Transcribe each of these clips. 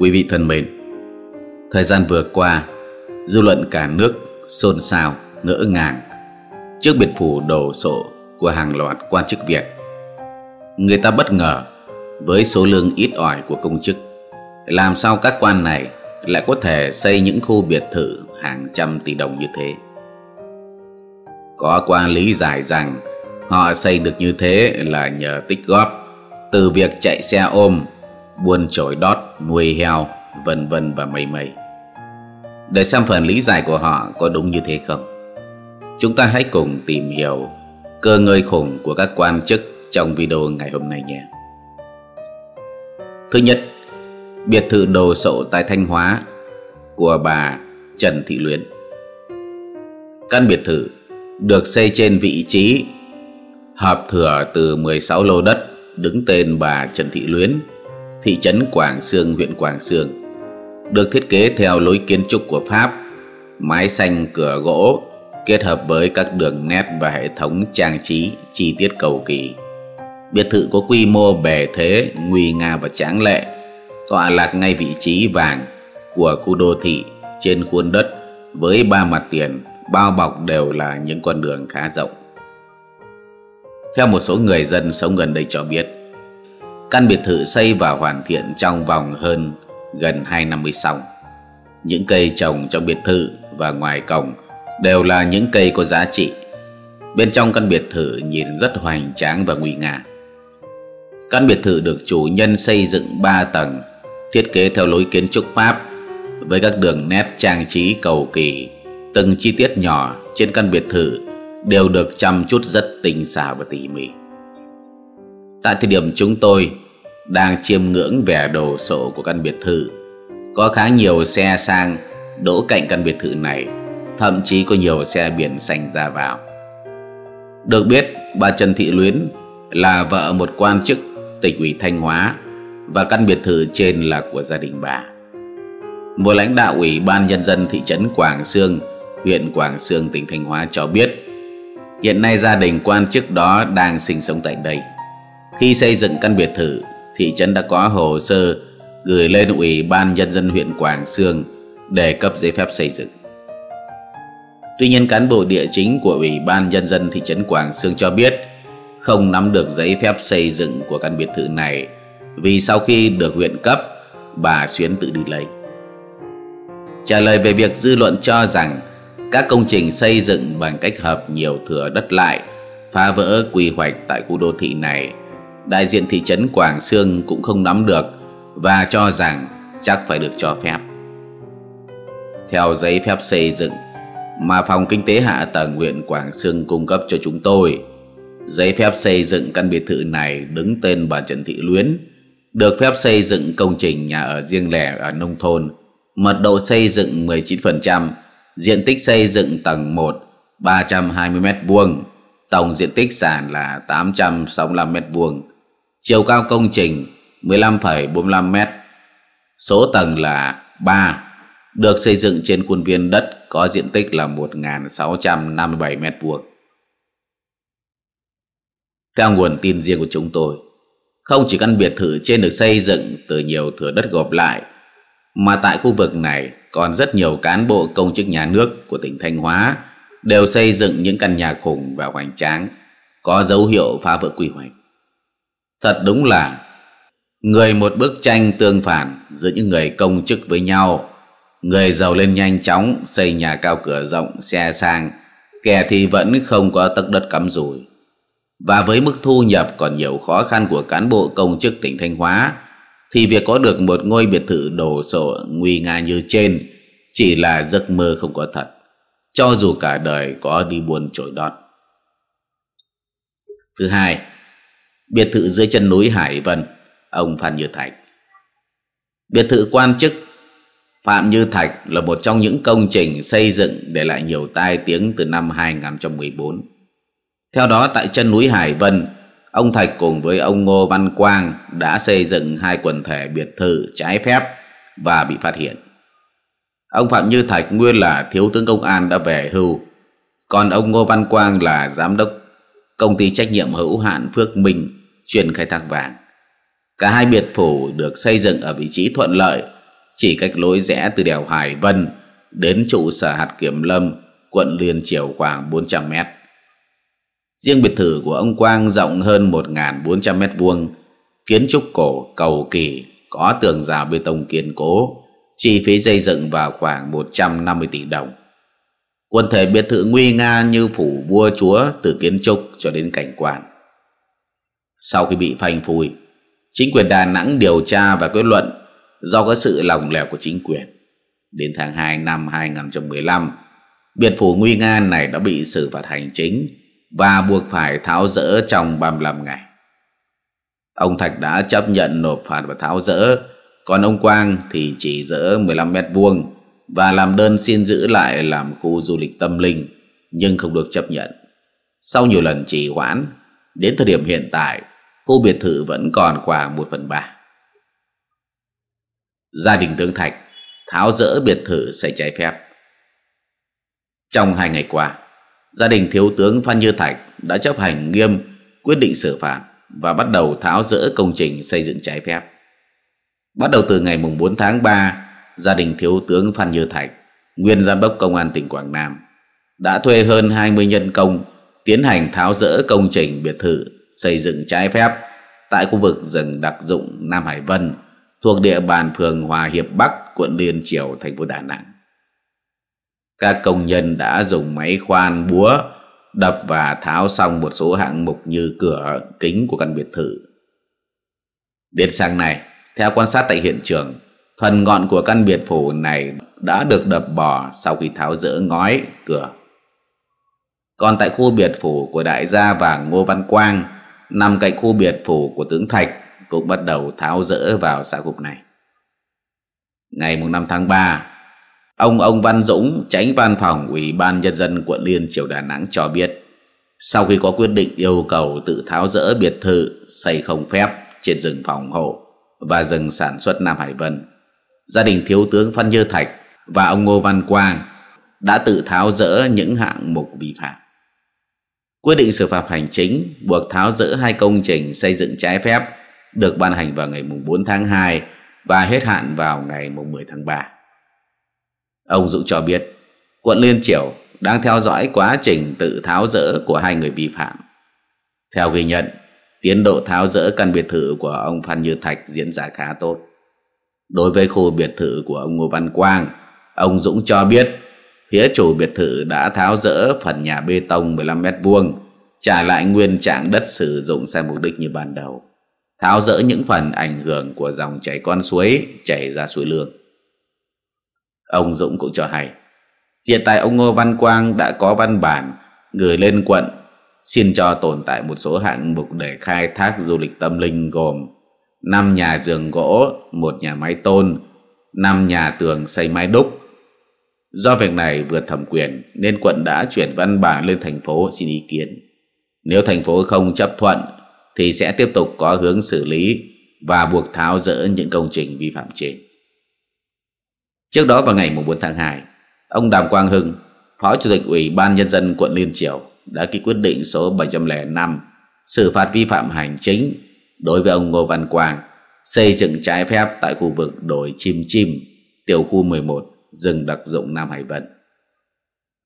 Quý vị thân mến, thời gian vừa qua, dư luận cả nước xôn xao, ngỡ ngàng trước biệt phủ đồ sộ của hàng loạt quan chức Việt. Người ta bất ngờ với số lương ít ỏi của công chức, làm sao các quan này lại có thể xây những khu biệt thự hàng trăm tỷ đồng như thế. Có quan lý giải rằng họ xây được như thế là nhờ tích góp từ việc chạy xe ôm buôn chổi đót, nuôi heo, vân vân và mây mây. Để xem phần lý giải của họ có đúng như thế không. Chúng ta hãy cùng tìm hiểu cơ ngơi khủng của các quan chức trong video ngày hôm nay nhé. Thứ nhất, biệt thự đồ sộ tại Thanh Hóa của bà Trần Thị Luyến. Căn biệt thự được xây trên vị trí hợp thừa từ 16 lô đất đứng tên bà Trần Thị Luyến thị trấn Quảng Sương, huyện Quảng Sương. Được thiết kế theo lối kiến trúc của Pháp, mái xanh cửa gỗ kết hợp với các đường nét và hệ thống trang trí chi tiết cầu kỳ. Biệt thự có quy mô bề thế, nguy nga và tráng lệ, tọa lạc ngay vị trí vàng của khu đô thị trên khuôn đất với ba mặt tiền bao bọc đều là những con đường khá rộng. Theo một số người dân sống gần đây cho biết, Căn biệt thự xây và hoàn thiện trong vòng hơn gần hai năm mới xong. Những cây trồng trong biệt thự và ngoài cổng đều là những cây có giá trị. Bên trong căn biệt thự nhìn rất hoành tráng và nguy nga. Căn biệt thự được chủ nhân xây dựng 3 tầng, thiết kế theo lối kiến trúc Pháp với các đường nét trang trí cầu kỳ. Từng chi tiết nhỏ trên căn biệt thự đều được chăm chút rất tinh xảo và tỉ mỉ. Tại thời điểm chúng tôi đang chiêm ngưỡng vẻ đồ sộ của căn biệt thự. Có khá nhiều xe sang đỗ cạnh căn biệt thự này, thậm chí có nhiều xe biển xanh ra vào. Được biết, bà Trần Thị Luyến là vợ một quan chức tỉnh ủy Thanh Hóa và căn biệt thự trên là của gia đình bà. Một lãnh đạo ủy ban nhân dân thị trấn Quảng Sương, huyện Quảng Sương, tỉnh Thanh Hóa cho biết hiện nay gia đình quan chức đó đang sinh sống tại đây. Khi xây dựng căn biệt thự, thị trấn đã có hồ sơ gửi lên Ủy ban Nhân dân huyện Quảng Sương để cấp giấy phép xây dựng. Tuy nhiên cán bộ địa chính của Ủy ban Nhân dân thị trấn Quảng Sương cho biết không nắm được giấy phép xây dựng của căn biệt thự này vì sau khi được huyện cấp, bà Xuyến tự đi lấy. Trả lời về việc dư luận cho rằng các công trình xây dựng bằng cách hợp nhiều thửa đất lại phá vỡ quy hoạch tại khu đô thị này đại diện thị trấn Quảng Sương cũng không nắm được và cho rằng chắc phải được cho phép. Theo giấy phép xây dựng mà Phòng Kinh tế Hạ tầng huyện Quảng Sương cung cấp cho chúng tôi, giấy phép xây dựng căn biệt thự này đứng tên bà Trần Thị Luyến, được phép xây dựng công trình nhà ở riêng lẻ ở nông thôn, mật độ xây dựng 19%, diện tích xây dựng tầng 1 320 m vuông, tổng diện tích sàn là 865 m vuông, Chiều cao công trình 15,45 m Số tầng là 3, được xây dựng trên khuôn viên đất có diện tích là 1.657 m 2 Theo nguồn tin riêng của chúng tôi, không chỉ căn biệt thự trên được xây dựng từ nhiều thửa đất gộp lại, mà tại khu vực này còn rất nhiều cán bộ công chức nhà nước của tỉnh Thanh Hóa đều xây dựng những căn nhà khủng và hoành tráng, có dấu hiệu phá vỡ quy hoạch. Thật đúng là người một bức tranh tương phản giữa những người công chức với nhau. Người giàu lên nhanh chóng, xây nhà cao cửa rộng, xe sang, kẻ thì vẫn không có tấc đất cắm rủi. Và với mức thu nhập còn nhiều khó khăn của cán bộ công chức tỉnh Thanh Hóa, thì việc có được một ngôi biệt thự đồ sộ nguy nga như trên chỉ là giấc mơ không có thật, cho dù cả đời có đi buồn trội đọt. Thứ hai, biệt thự dưới chân núi Hải Vân, ông Phan Như Thạch. Biệt thự quan chức Phạm Như Thạch là một trong những công trình xây dựng để lại nhiều tai tiếng từ năm 2014. Theo đó, tại chân núi Hải Vân, ông Thạch cùng với ông Ngô Văn Quang đã xây dựng hai quần thể biệt thự trái phép và bị phát hiện. Ông Phạm Như Thạch nguyên là thiếu tướng công an đã về hưu, còn ông Ngô Văn Quang là giám đốc công ty trách nhiệm hữu hạn Phước Minh chuyên khai thác vàng. Cả hai biệt phủ được xây dựng ở vị trí thuận lợi, chỉ cách lối rẽ từ đèo Hải Vân đến trụ sở hạt kiểm lâm, quận Liên Triều khoảng 400 mét. Riêng biệt thự của ông Quang rộng hơn 1.400 mét vuông, kiến trúc cổ cầu kỳ, có tường rào bê tông kiên cố, chi phí xây dựng vào khoảng 150 tỷ đồng. Quần thể biệt thự nguy nga như phủ vua chúa từ kiến trúc cho đến cảnh quan sau khi bị phanh phui. Chính quyền Đà Nẵng điều tra và kết luận do có sự lòng lẻo của chính quyền. Đến tháng 2 năm 2015, biệt phủ Nguy Nga này đã bị xử phạt hành chính và buộc phải tháo rỡ trong 35 ngày. Ông Thạch đã chấp nhận nộp phạt và tháo rỡ, còn ông Quang thì chỉ rỡ 15 mét vuông và làm đơn xin giữ lại làm khu du lịch tâm linh nhưng không được chấp nhận. Sau nhiều lần trì hoãn, Đến thời điểm hiện tại, khu biệt thự vẫn còn khoảng một phần ba. Gia đình Tướng Thạch tháo rỡ biệt thự xây trái phép. Trong hai ngày qua, gia đình Thiếu tướng Phan Như Thạch đã chấp hành nghiêm quyết định xử phạt và bắt đầu tháo rỡ công trình xây dựng trái phép. Bắt đầu từ ngày 4 tháng 3, gia đình Thiếu tướng Phan Như Thạch, nguyên giám đốc công an tỉnh Quảng Nam, đã thuê hơn 20 nhân công tiến hành tháo rỡ công trình biệt thự xây dựng trái phép tại khu vực rừng đặc dụng Nam Hải Vân thuộc địa bàn phường Hòa Hiệp Bắc, quận Liên Triều, thành phố Đà Nẵng. Các công nhân đã dùng máy khoan búa đập và tháo xong một số hạng mục như cửa, kính của căn biệt thự. Đến sáng nay, theo quan sát tại hiện trường, phần ngọn của căn biệt phủ này đã được đập bỏ sau khi tháo rỡ ngói, cửa còn tại khu biệt phủ của đại gia và Ngô Văn Quang, nằm cạnh khu biệt phủ của tướng Thạch cũng bắt đầu tháo rỡ vào xã cục này. Ngày 5 tháng 3, ông ông Văn Dũng, tránh văn phòng Ủy ban Nhân dân quận Liên Triều Đà Nẵng cho biết, sau khi có quyết định yêu cầu tự tháo rỡ biệt thự xây không phép trên rừng phòng hộ và rừng sản xuất Nam Hải Vân, gia đình Thiếu tướng Phan Như Thạch và ông Ngô Văn Quang đã tự tháo rỡ những hạng mục vi phạm. Quyết định xử phạt hành chính buộc tháo dỡ hai công trình xây dựng trái phép được ban hành vào ngày 4 tháng 2 và hết hạn vào ngày 10 tháng 3. Ông Dũng cho biết, quận Liên Triểu đang theo dõi quá trình tự tháo dỡ của hai người vi phạm. Theo ghi nhận, tiến độ tháo dỡ căn biệt thự của ông Phan Như Thạch diễn ra khá tốt. Đối với khu biệt thự của ông Ngô Văn Quang, ông Dũng cho biết phía chủ biệt thự đã tháo rỡ phần nhà bê tông 15 mét vuông, trả lại nguyên trạng đất sử dụng sang mục đích như ban đầu, tháo rỡ những phần ảnh hưởng của dòng chảy con suối chảy ra suối lương. Ông Dũng cũng cho hay, hiện tại ông Ngô Văn Quang đã có văn bản gửi lên quận xin cho tồn tại một số hạng mục để khai thác du lịch tâm linh gồm 5 nhà giường gỗ, một nhà máy tôn, 5 nhà tường xây mái đúc, Do việc này vượt thẩm quyền nên quận đã chuyển văn bản lên thành phố xin ý kiến. Nếu thành phố không chấp thuận thì sẽ tiếp tục có hướng xử lý và buộc tháo dỡ những công trình vi phạm trên. Trước đó vào ngày 4 tháng 2, ông Đàm Quang Hưng, Phó Chủ tịch Ủy ban Nhân dân quận Liên Triều đã ký quyết định số 705 xử phạt vi phạm hành chính đối với ông Ngô Văn Quang xây dựng trái phép tại khu vực đồi Chim Chim, tiểu khu 11, rừng đặc dụng Nam Hải Vân.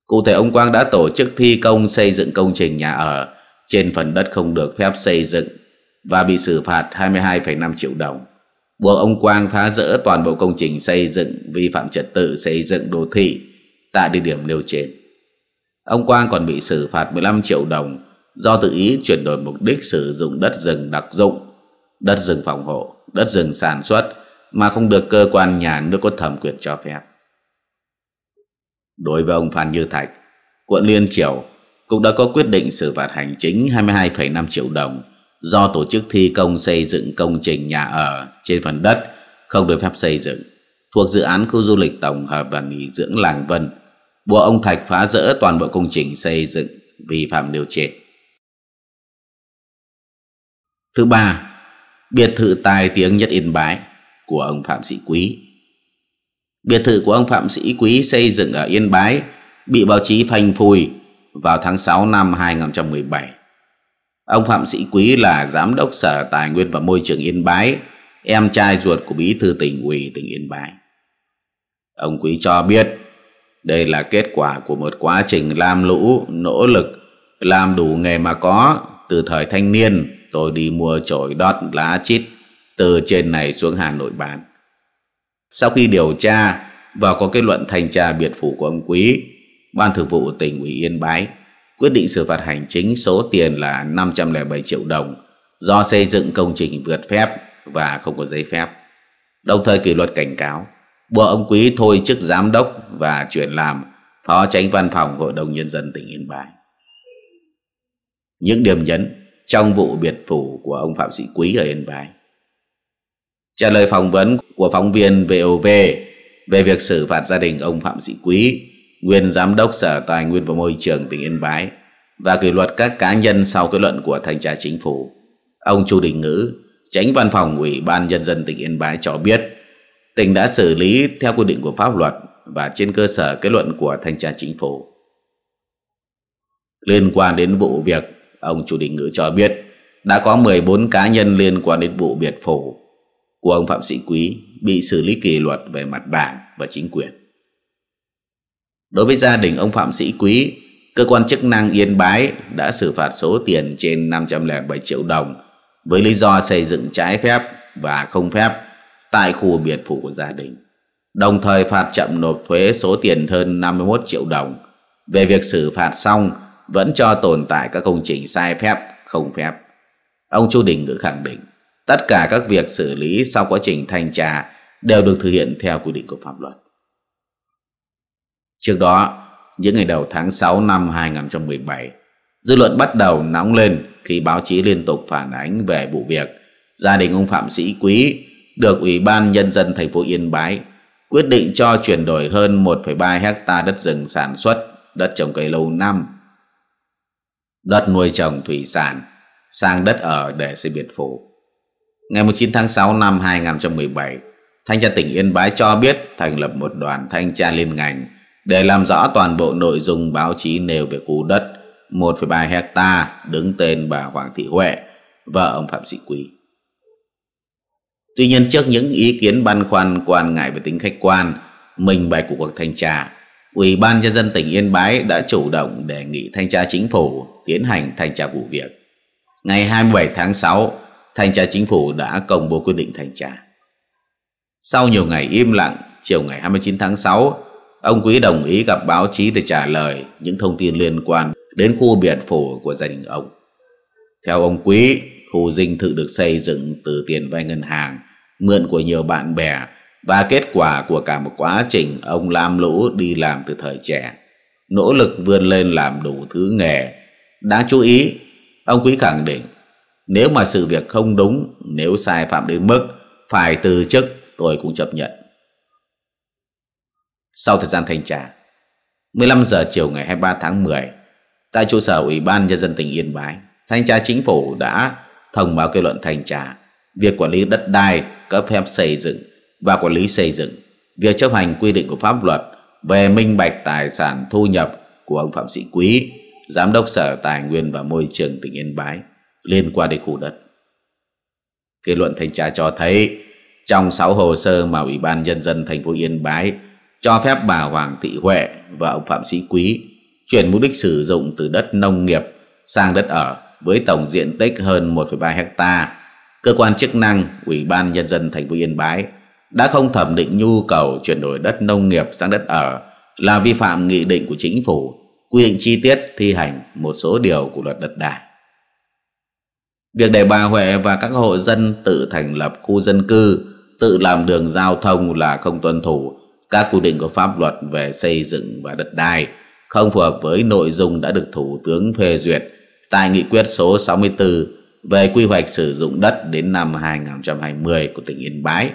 Cụ thể ông Quang đã tổ chức thi công xây dựng công trình nhà ở trên phần đất không được phép xây dựng và bị xử phạt 22,5 triệu đồng. Buộc ông Quang phá rỡ toàn bộ công trình xây dựng vi phạm trật tự xây dựng đô thị tại địa điểm nêu trên. Ông Quang còn bị xử phạt 15 triệu đồng do tự ý chuyển đổi mục đích sử dụng đất rừng đặc dụng, đất rừng phòng hộ, đất rừng sản xuất mà không được cơ quan nhà nước có thẩm quyền cho phép. Đối với ông Phan Như Thạch, quận Liên Triều cũng đã có quyết định xử phạt hành chính 22,5 triệu đồng do tổ chức thi công xây dựng công trình nhà ở trên phần đất không được phép xây dựng thuộc dự án khu du lịch tổng hợp và nghỉ dưỡng Làng Vân buộc ông Thạch phá rỡ toàn bộ công trình xây dựng vi phạm điều trên. Thứ ba, biệt thự tài tiếng nhất Yên Bái của ông Phạm Sĩ Quý Biệt thự của ông Phạm Sĩ Quý xây dựng ở Yên Bái bị báo chí phanh phui vào tháng 6 năm 2017. Ông Phạm Sĩ Quý là giám đốc Sở Tài nguyên và Môi trường Yên Bái, em trai ruột của bí thư tỉnh ủy tỉnh Yên Bái. Ông Quý cho biết đây là kết quả của một quá trình lam lũ, nỗ lực, làm đủ nghề mà có. Từ thời thanh niên, tôi đi mua chổi đót lá chít từ trên này xuống Hà Nội bán. Sau khi điều tra và có kết luận thanh tra biệt phủ của ông Quý, Ban Thường vụ tỉnh ủy Yên Bái quyết định xử phạt hành chính số tiền là 507 triệu đồng do xây dựng công trình vượt phép và không có giấy phép. Đồng thời kỷ luật cảnh cáo, buộc ông Quý thôi chức giám đốc và chuyển làm phó tránh văn phòng Hội đồng Nhân dân tỉnh Yên Bái. Những điểm nhấn trong vụ biệt phủ của ông Phạm Sĩ Quý ở Yên Bái Trả lời phỏng vấn của phóng viên VOV về việc xử phạt gia đình ông Phạm Sĩ Quý, nguyên giám đốc Sở Tài nguyên và Môi trường tỉnh Yên Bái và kỷ luật các cá nhân sau kết luận của thanh tra chính phủ. Ông Chu Đình Ngữ, tránh văn phòng Ủy ban Nhân dân tỉnh Yên Bái cho biết, tỉnh đã xử lý theo quy định của pháp luật và trên cơ sở kết luận của thanh tra chính phủ. Liên quan đến vụ việc, ông Chu Đình Ngữ cho biết đã có 14 cá nhân liên quan đến vụ biệt phủ của ông Phạm Sĩ Quý bị xử lý kỷ luật về mặt đảng và chính quyền. Đối với gia đình ông Phạm Sĩ Quý, cơ quan chức năng Yên Bái đã xử phạt số tiền trên 507 triệu đồng với lý do xây dựng trái phép và không phép tại khu biệt phủ của gia đình, đồng thời phạt chậm nộp thuế số tiền hơn 51 triệu đồng. Về việc xử phạt xong, vẫn cho tồn tại các công trình sai phép, không phép. Ông Chu Đình Ngữ khẳng định, Tất cả các việc xử lý sau quá trình thanh tra đều được thực hiện theo quy định của pháp luật. Trước đó, những ngày đầu tháng 6 năm 2017, dư luận bắt đầu nóng lên khi báo chí liên tục phản ánh về vụ việc gia đình ông Phạm Sĩ Quý được Ủy ban Nhân dân thành phố Yên Bái quyết định cho chuyển đổi hơn 1,3 hecta đất rừng sản xuất, đất trồng cây lâu năm, đất nuôi trồng thủy sản sang đất ở để xây biệt phủ. Ngày 19 tháng 6 năm 2017, Thanh tra tỉnh Yên Bái cho biết thành lập một đoàn thanh tra liên ngành để làm rõ toàn bộ nội dung báo chí nêu về khu đất 1,3 hecta đứng tên bà Hoàng Thị Huệ, vợ ông Phạm Sĩ Quý. Tuy nhiên trước những ý kiến băn khoăn quan ngại về tính khách quan, minh bạch của cuộc thanh tra, Ủy ban nhân dân tỉnh Yên Bái đã chủ động đề nghị thanh tra chính phủ tiến hành thanh tra vụ việc. Ngày 27 tháng 6, Thanh tra chính phủ đã công bố quyết định thanh tra. Sau nhiều ngày im lặng, chiều ngày 29 tháng 6, ông Quý đồng ý gặp báo chí để trả lời những thông tin liên quan đến khu biệt phủ của gia đình ông. Theo ông Quý, khu dinh thự được xây dựng từ tiền vay ngân hàng, mượn của nhiều bạn bè và kết quả của cả một quá trình ông lam lũ đi làm từ thời trẻ. Nỗ lực vươn lên làm đủ thứ nghề. Đáng chú ý, ông Quý khẳng định nếu mà sự việc không đúng, nếu sai phạm đến mức phải từ chức, tôi cũng chấp nhận. Sau thời gian thanh tra, 15 giờ chiều ngày 23 tháng 10, tại trụ sở Ủy ban Nhân dân tỉnh Yên Bái, thanh tra chính phủ đã thông báo kết luận thanh tra việc quản lý đất đai, cấp phép xây dựng và quản lý xây dựng, việc chấp hành quy định của pháp luật về minh bạch tài sản thu nhập của ông Phạm Sĩ Quý, Giám đốc Sở Tài nguyên và Môi trường tỉnh Yên Bái liên quan đến khu đất. Kết luận thanh tra cho thấy trong 6 hồ sơ mà Ủy ban Nhân dân thành phố Yên Bái cho phép bà Hoàng Thị Huệ và ông Phạm Sĩ Quý chuyển mục đích sử dụng từ đất nông nghiệp sang đất ở với tổng diện tích hơn 1,3 hecta. Cơ quan chức năng Ủy ban Nhân dân thành phố Yên Bái đã không thẩm định nhu cầu chuyển đổi đất nông nghiệp sang đất ở là vi phạm nghị định của chính phủ quy định chi tiết thi hành một số điều của luật đất đai. Việc để bà Huệ và các hộ dân tự thành lập khu dân cư, tự làm đường giao thông là không tuân thủ các quy định của pháp luật về xây dựng và đất đai, không phù hợp với nội dung đã được Thủ tướng phê duyệt tại nghị quyết số 64 về quy hoạch sử dụng đất đến năm 2020 của tỉnh Yên Bái.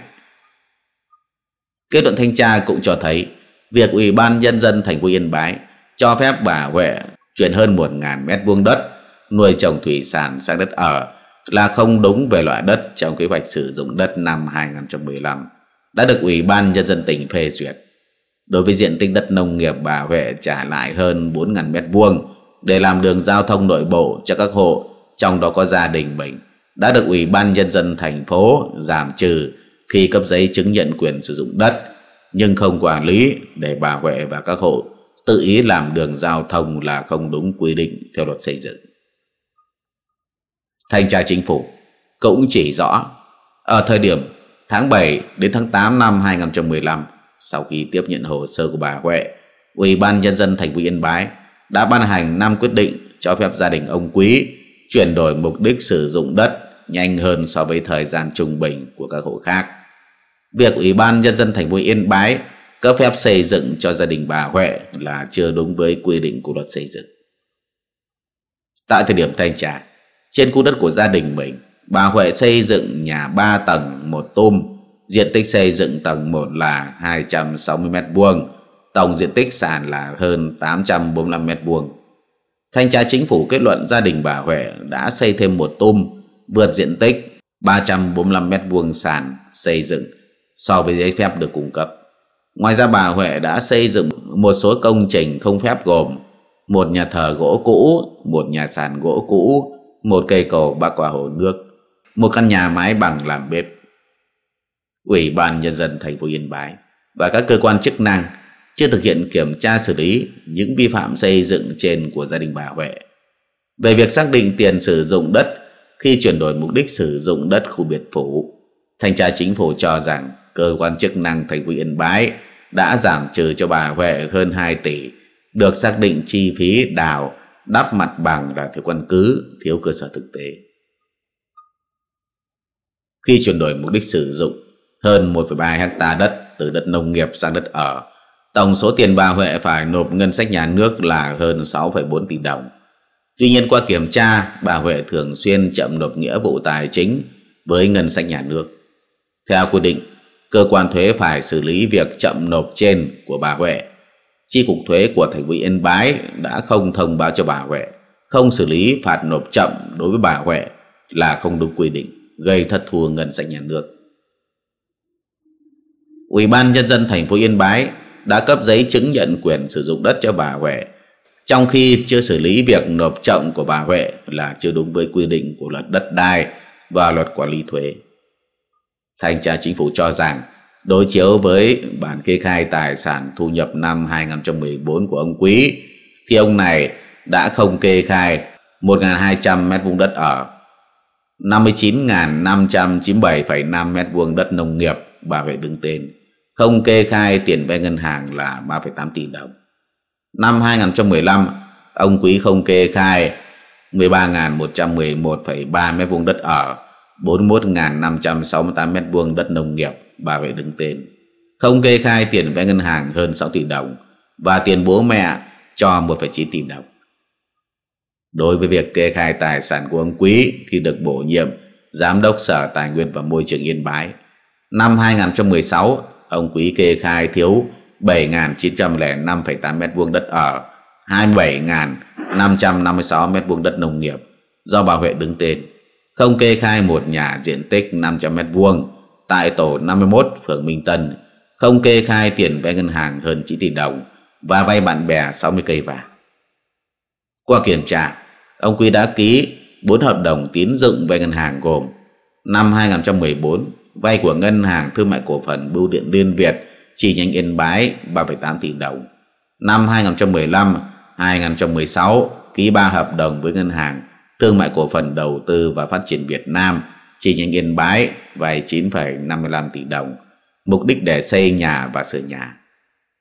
Kết luận thanh tra cũng cho thấy việc Ủy ban Nhân dân thành phố Yên Bái cho phép bà Huệ chuyển hơn 1.000 mét vuông đất nuôi trồng thủy sản sang đất ở là không đúng về loại đất trong kế hoạch sử dụng đất năm 2015 đã được Ủy ban Nhân dân tỉnh phê duyệt. Đối với diện tích đất nông nghiệp bà vệ trả lại hơn 4.000 m2 để làm đường giao thông nội bộ cho các hộ, trong đó có gia đình mình, đã được Ủy ban Nhân dân thành phố giảm trừ khi cấp giấy chứng nhận quyền sử dụng đất, nhưng không quản lý để bà vệ và các hộ tự ý làm đường giao thông là không đúng quy định theo luật xây dựng. Thanh tra chính phủ cũng chỉ rõ ở thời điểm tháng 7 đến tháng 8 năm 2015 sau khi tiếp nhận hồ sơ của bà Huệ, Ủy ban Nhân dân thành phố Yên Bái đã ban hành 5 quyết định cho phép gia đình ông Quý chuyển đổi mục đích sử dụng đất nhanh hơn so với thời gian trung bình của các hộ khác. Việc Ủy ban Nhân dân thành phố Yên Bái cấp phép xây dựng cho gia đình bà Huệ là chưa đúng với quy định của luật xây dựng. Tại thời điểm thanh tra, trên khu đất của gia đình mình, bà Huệ xây dựng nhà 3 tầng một tôm, diện tích xây dựng tầng 1 là 260 mét vuông tổng diện tích sàn là hơn 845 mét vuông Thanh tra chính phủ kết luận gia đình bà Huệ đã xây thêm một tôm vượt diện tích 345 mét vuông sàn xây dựng so với giấy phép được cung cấp. Ngoài ra bà Huệ đã xây dựng một số công trình không phép gồm một nhà thờ gỗ cũ, một nhà sàn gỗ cũ, một cây cầu ba quả hồ nước, một căn nhà mái bằng làm bếp. Ủy ban Nhân dân thành phố Yên Bái và các cơ quan chức năng chưa thực hiện kiểm tra xử lý những vi phạm xây dựng trên của gia đình bà Huệ. Về việc xác định tiền sử dụng đất khi chuyển đổi mục đích sử dụng đất khu biệt phủ, thanh tra chính phủ cho rằng cơ quan chức năng thành phố Yên Bái đã giảm trừ cho bà Huệ hơn 2 tỷ, được xác định chi phí đào đáp mặt bằng là thiếu căn cứ thiếu cơ sở thực tế khi chuyển đổi mục đích sử dụng hơn 1,3 ha đất từ đất nông nghiệp sang đất ở tổng số tiền bà Huệ phải nộp ngân sách nhà nước là hơn 6,4 tỷ đồng tuy nhiên qua kiểm tra bà Huệ thường xuyên chậm nộp nghĩa vụ tài chính với ngân sách nhà nước theo quy định cơ quan thuế phải xử lý việc chậm nộp trên của bà Huệ Chi cục thuế của thành ủy Yên Bái đã không thông báo cho bà Huệ, không xử lý phạt nộp chậm đối với bà Huệ là không đúng quy định, gây thất thu ngân sách nhà nước. Ủy ban nhân dân thành phố Yên Bái đã cấp giấy chứng nhận quyền sử dụng đất cho bà Huệ, trong khi chưa xử lý việc nộp chậm của bà Huệ là chưa đúng với quy định của luật đất đai và luật quản lý thuế. Thanh tra chính phủ cho rằng đối chiếu với bản kê khai tài sản thu nhập năm 2014 của ông Quý thì ông này đã không kê khai 1.200 mét vuông đất ở, 59.597,5 mét vuông đất nông nghiệp bảo vệ đứng tên, không kê khai tiền vay ngân hàng là 3,8 tỷ đồng. Năm 2015, ông Quý không kê khai 13.111,3 mét vuông đất ở, 41.568 m2 đất nông nghiệp bà vệ đứng tên. Không kê khai tiền vay ngân hàng hơn 6 tỷ đồng và tiền bố mẹ cho 1,9 tỷ đồng. Đối với việc kê khai tài sản của ông Quý khi được bổ nhiệm Giám đốc Sở Tài nguyên và Môi trường Yên Bái. Năm 2016, ông Quý kê khai thiếu 7.905,8 m2 đất ở, 27.556 m2 đất nông nghiệp do bà Huệ đứng tên không kê khai một nhà diện tích 500 mét vuông tại tổ 51 phường Minh Tân, không kê khai tiền vay ngân hàng hơn 9 tỷ đồng và vay bạn bè 60 cây vàng. Qua kiểm tra, ông Quy đã ký 4 hợp đồng tín dụng vay ngân hàng gồm năm 2014 vay của Ngân hàng Thương mại Cổ phần Bưu điện Liên Việt chi nhánh Yên Bái 3,8 tỷ đồng. Năm 2015, 2016 ký 3 hợp đồng với ngân hàng thương mại cổ phần đầu tư và phát triển Việt Nam chi nhánh Yên Bái vài 9,55 tỷ đồng, mục đích để xây nhà và sửa nhà.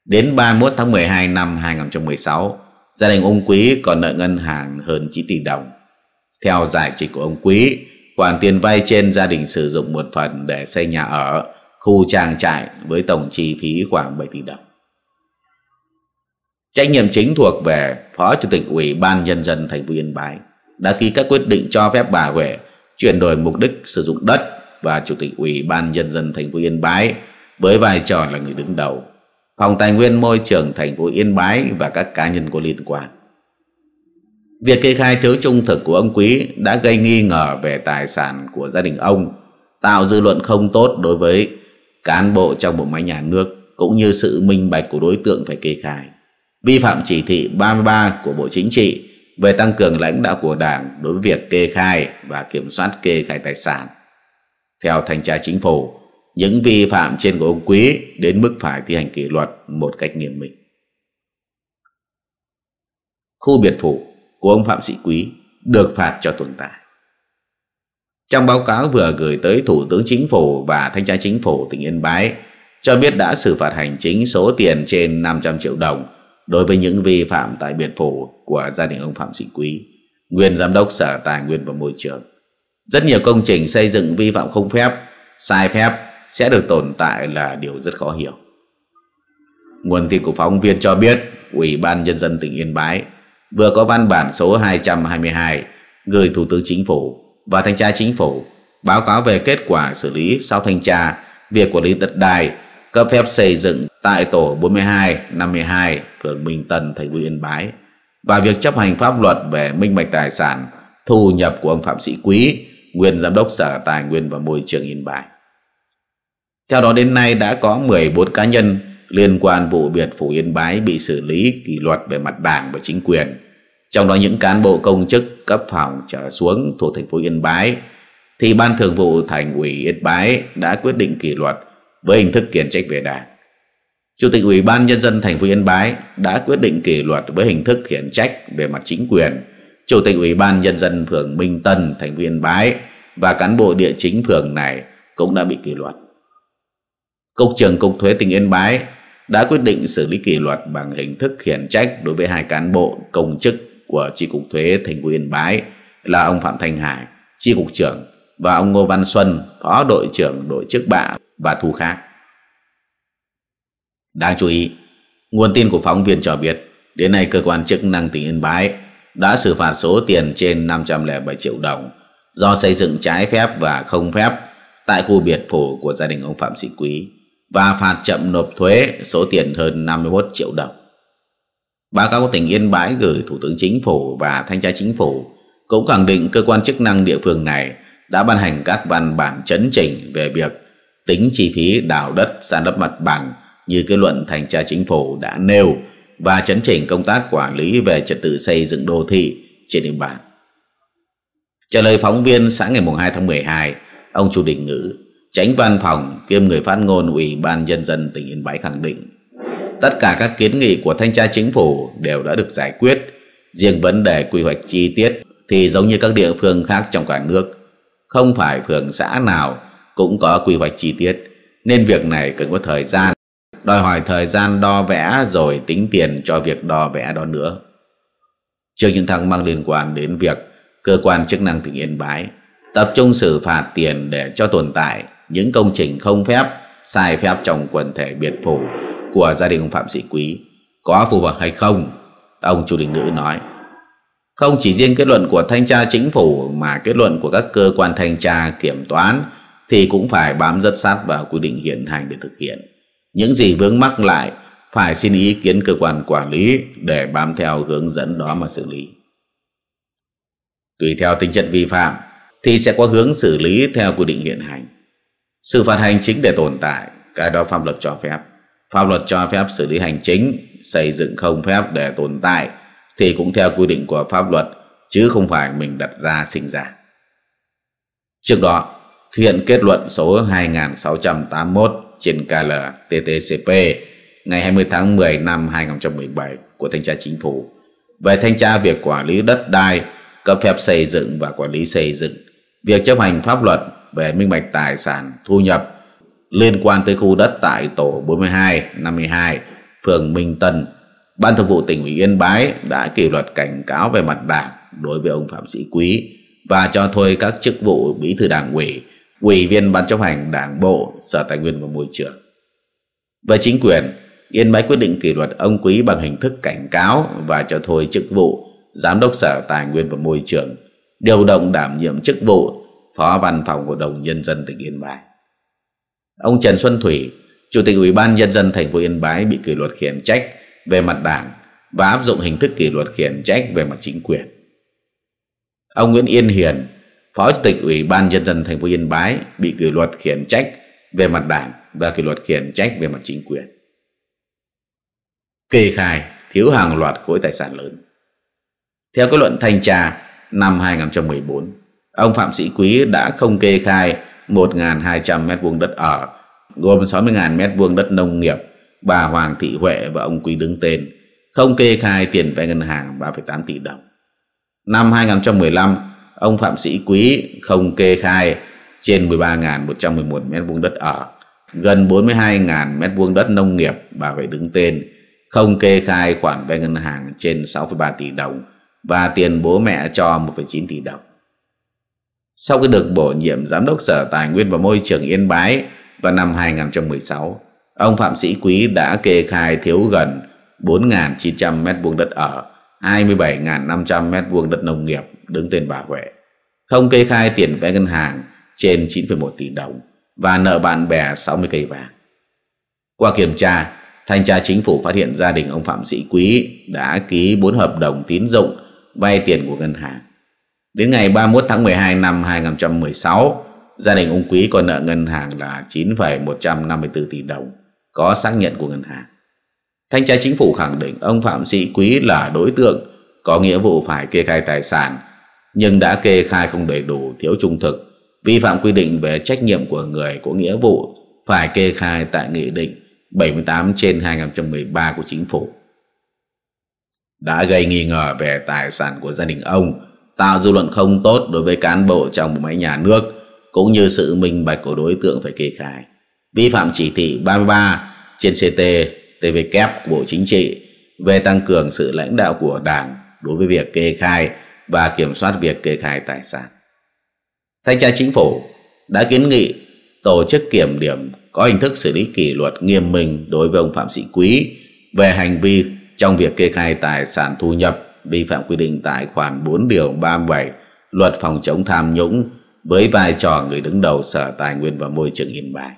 Đến 31 tháng 12 năm 2016, gia đình ông Quý còn nợ ngân hàng hơn 9 tỷ đồng. Theo giải trình của ông Quý, khoản tiền vay trên gia đình sử dụng một phần để xây nhà ở, khu trang trại với tổng chi phí khoảng 7 tỷ đồng. Trách nhiệm chính thuộc về Phó Chủ tịch Ủy ban Nhân dân thành phố Yên Bái đã ký các quyết định cho phép bà Huệ chuyển đổi mục đích sử dụng đất và Chủ tịch Ủy ban Nhân dân thành phố Yên Bái với vai trò là người đứng đầu, Phòng Tài nguyên Môi trường thành phố Yên Bái và các cá nhân có liên quan. Việc kê khai thiếu trung thực của ông Quý đã gây nghi ngờ về tài sản của gia đình ông, tạo dư luận không tốt đối với cán bộ trong bộ máy nhà nước cũng như sự minh bạch của đối tượng phải kê khai. Vi phạm chỉ thị 33 của Bộ Chính trị về tăng cường lãnh đạo của Đảng đối với việc kê khai và kiểm soát kê khai tài sản. Theo thanh tra chính phủ, những vi phạm trên của ông Quý đến mức phải thi hành kỷ luật một cách nghiêm minh. Khu biệt phủ của ông Phạm Sĩ Quý được phạt cho tồn tại. Trong báo cáo vừa gửi tới Thủ tướng Chính phủ và Thanh tra Chính phủ tỉnh Yên Bái, cho biết đã xử phạt hành chính số tiền trên 500 triệu đồng đối với những vi phạm tại biệt phủ của gia đình ông Phạm Sĩ Quý, nguyên giám đốc Sở Tài nguyên và Môi trường. Rất nhiều công trình xây dựng vi phạm không phép, sai phép sẽ được tồn tại là điều rất khó hiểu. Nguồn tin của phóng viên cho biết, Ủy ban Nhân dân tỉnh Yên Bái vừa có văn bản số 222 gửi Thủ tướng Chính phủ và Thanh tra Chính phủ báo cáo về kết quả xử lý sau thanh tra việc quản lý đất đai, cấp phép xây dựng tại tổ 42, 52, phường Minh Tân, thành phố Yên Bái và việc chấp hành pháp luật về minh bạch tài sản, thu nhập của ông Phạm Sĩ Quý, nguyên giám đốc Sở Tài nguyên và Môi trường Yên Bái. Theo đó đến nay đã có 14 cá nhân liên quan vụ biệt phủ Yên Bái bị xử lý kỷ luật về mặt đảng và chính quyền, trong đó những cán bộ công chức cấp phòng trở xuống thuộc thành phố Yên Bái thì Ban Thường vụ Thành ủy Yên Bái đã quyết định kỷ luật với hình thức khiển trách về đảng. Chủ tịch Ủy ban Nhân dân thành phố Yên Bái đã quyết định kỷ luật với hình thức khiển trách về mặt chính quyền Chủ tịch Ủy ban Nhân dân phường Minh Tân, thành phố Yên Bái và cán bộ địa chính phường này cũng đã bị kỷ luật. Cục trưởng Cục Thuế tỉnh Yên Bái đã quyết định xử lý kỷ luật bằng hình thức khiển trách đối với hai cán bộ công chức của Chi Cục Thuế thành phố Yên Bái là ông Phạm Thanh Hải, Chi Cục trưởng và ông Ngô Văn Xuân, Phó đội trưởng đội chức bạ và thu khác. Đáng chú ý, nguồn tin của phóng viên cho biết, đến nay cơ quan chức năng tỉnh Yên Bái đã xử phạt số tiền trên 507 triệu đồng do xây dựng trái phép và không phép tại khu biệt phủ của gia đình ông Phạm Sĩ Quý và phạt chậm nộp thuế số tiền hơn 51 triệu đồng. Báo cáo của tỉnh Yên Bái gửi Thủ tướng Chính phủ và Thanh tra Chính phủ cũng khẳng định cơ quan chức năng địa phương này đã ban hành các văn bản chấn chỉnh về việc tính chi phí đào đất san lấp mặt bằng như kết luận Thanh tra Chính phủ đã nêu và chấn chỉnh công tác quản lý về trật tự xây dựng đô thị trên địa bàn. Trả lời phóng viên sáng ngày 2 tháng 12, ông Chu Đình Ngữ, tránh văn phòng kiêm người phát ngôn Ủy ban Nhân dân tỉnh Yên Bái khẳng định tất cả các kiến nghị của Thanh tra Chính phủ đều đã được giải quyết, riêng vấn đề quy hoạch chi tiết thì giống như các địa phương khác trong cả nước, không phải phường xã nào cũng có quy hoạch chi tiết, nên việc này cần có thời gian đòi hỏi thời gian đo vẽ rồi tính tiền cho việc đo vẽ đó nữa. Trước những thắc mắc liên quan đến việc cơ quan chức năng tỉnh Yên Bái tập trung xử phạt tiền để cho tồn tại những công trình không phép, sai phép trong quần thể biệt phủ của gia đình ông Phạm Sĩ Quý có phù hợp hay không? Ông Chu Đình Ngữ nói. Không chỉ riêng kết luận của thanh tra chính phủ mà kết luận của các cơ quan thanh tra kiểm toán thì cũng phải bám rất sát vào quy định hiện hành để thực hiện. Những gì vướng mắc lại phải xin ý kiến cơ quan quản lý để bám theo hướng dẫn đó mà xử lý. Tùy theo tính chất vi phạm thì sẽ có hướng xử lý theo quy định hiện hành. Sự phạt hành chính để tồn tại, cái đó pháp luật cho phép. Pháp luật cho phép xử lý hành chính, xây dựng không phép để tồn tại thì cũng theo quy định của pháp luật chứ không phải mình đặt ra sinh ra. Trước đó, thiện kết luận số 2681 trên KLTTCP ngày 20 tháng 10 năm 2017 của Thanh tra Chính phủ về thanh tra việc quản lý đất đai, cấp phép xây dựng và quản lý xây dựng, việc chấp hành pháp luật về minh bạch tài sản thu nhập liên quan tới khu đất tại tổ 42, 52, phường Minh Tân. Ban thường vụ tỉnh ủy Yên Bái đã kỷ luật cảnh cáo về mặt đảng đối với ông Phạm Sĩ Quý và cho thôi các chức vụ bí thư đảng ủy, ủy viên ban chấp hành đảng bộ sở tài nguyên và môi trường về chính quyền yên bái quyết định kỷ luật ông quý bằng hình thức cảnh cáo và cho thôi chức vụ giám đốc sở tài nguyên và môi trường điều động đảm nhiệm chức vụ phó văn phòng hội đồng nhân dân tỉnh yên bái ông trần xuân thủy chủ tịch ủy ban nhân dân thành phố yên bái bị kỷ luật khiển trách về mặt đảng và áp dụng hình thức kỷ luật khiển trách về mặt chính quyền ông nguyễn yên hiền Phó Chủ tịch Ủy ban Nhân dân thành phố Yên Bái bị kỷ luật khiển trách về mặt đảng và kỷ luật khiển trách về mặt chính quyền. Kê khai thiếu hàng loạt khối tài sản lớn. Theo kết luận thanh tra năm 2014, ông Phạm Sĩ Quý đã không kê khai 1.200 m2 đất ở, gồm 60.000 m2 đất nông nghiệp, bà Hoàng Thị Huệ và ông Quý đứng tên, không kê khai tiền vay ngân hàng 3,8 tỷ đồng. Năm 2015, ông Phạm Sĩ Quý không kê khai trên 13.111 m2 đất ở, gần 42.000 m2 đất nông nghiệp bà phải đứng tên, không kê khai khoản vay ngân hàng trên 6,3 tỷ đồng và tiền bố mẹ cho 1,9 tỷ đồng. Sau khi được bổ nhiệm Giám đốc Sở Tài nguyên và Môi trường Yên Bái vào năm 2016, ông Phạm Sĩ Quý đã kê khai thiếu gần 4.900 m2 đất ở 27.500 m2 đất nông nghiệp đứng tên bà Huệ, không kê khai tiền vay ngân hàng trên 9,1 tỷ đồng và nợ bạn bè 60 cây vàng. Qua kiểm tra, thanh tra chính phủ phát hiện gia đình ông Phạm Sĩ Quý đã ký 4 hợp đồng tín dụng vay tiền của ngân hàng. Đến ngày 31 tháng 12 năm 2016, gia đình ông Quý còn nợ ngân hàng là 9,154 tỷ đồng, có xác nhận của ngân hàng. Thanh tra chính phủ khẳng định ông Phạm Sĩ Quý là đối tượng có nghĩa vụ phải kê khai tài sản nhưng đã kê khai không đầy đủ thiếu trung thực vi phạm quy định về trách nhiệm của người có nghĩa vụ phải kê khai tại Nghị định 78 trên 2013 của Chính phủ. Đã gây nghi ngờ về tài sản của gia đình ông, tạo dư luận không tốt đối với cán bộ trong bộ máy nhà nước, cũng như sự minh bạch của đối tượng phải kê khai. Vi phạm chỉ thị 33 trên CT kép của Bộ Chính trị về tăng cường sự lãnh đạo của Đảng đối với việc kê khai và kiểm soát việc kê khai tài sản. Thanh tra Chính phủ đã kiến nghị tổ chức kiểm điểm có hình thức xử lý kỷ luật nghiêm minh đối với ông Phạm Sĩ Quý về hành vi trong việc kê khai tài sản thu nhập vi phạm quy định tại khoản 4 điều 37 luật phòng chống tham nhũng với vai trò người đứng đầu Sở Tài nguyên và Môi trường Yên bài.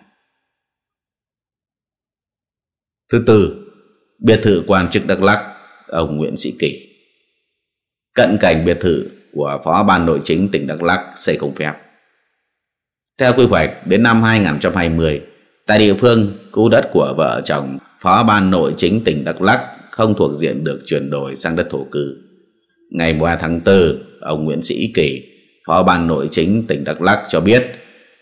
Thứ tư, biệt thự quan chức Đắk Lắc, ông Nguyễn Sĩ Kỳ. Cận cảnh biệt thự của Phó Ban Nội chính tỉnh Đắk Lắc xây công phép. Theo quy hoạch, đến năm 2020, tại địa phương, khu đất của vợ chồng Phó Ban Nội chính tỉnh Đắk Lắc không thuộc diện được chuyển đổi sang đất thổ cư. Ngày 3 tháng 4, ông Nguyễn Sĩ Kỳ, Phó Ban Nội chính tỉnh Đắk Lắc cho biết,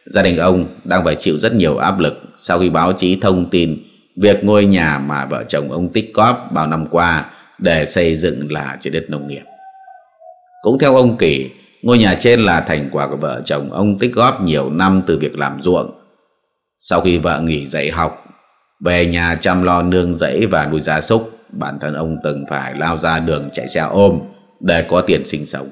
gia đình ông đang phải chịu rất nhiều áp lực sau khi báo chí thông tin việc ngôi nhà mà vợ chồng ông tích cóp bao năm qua để xây dựng là trên đất nông nghiệp. Cũng theo ông Kỳ, ngôi nhà trên là thành quả của vợ chồng ông tích góp nhiều năm từ việc làm ruộng. Sau khi vợ nghỉ dạy học, về nhà chăm lo nương rẫy và nuôi gia súc, bản thân ông từng phải lao ra đường chạy xe ôm để có tiền sinh sống.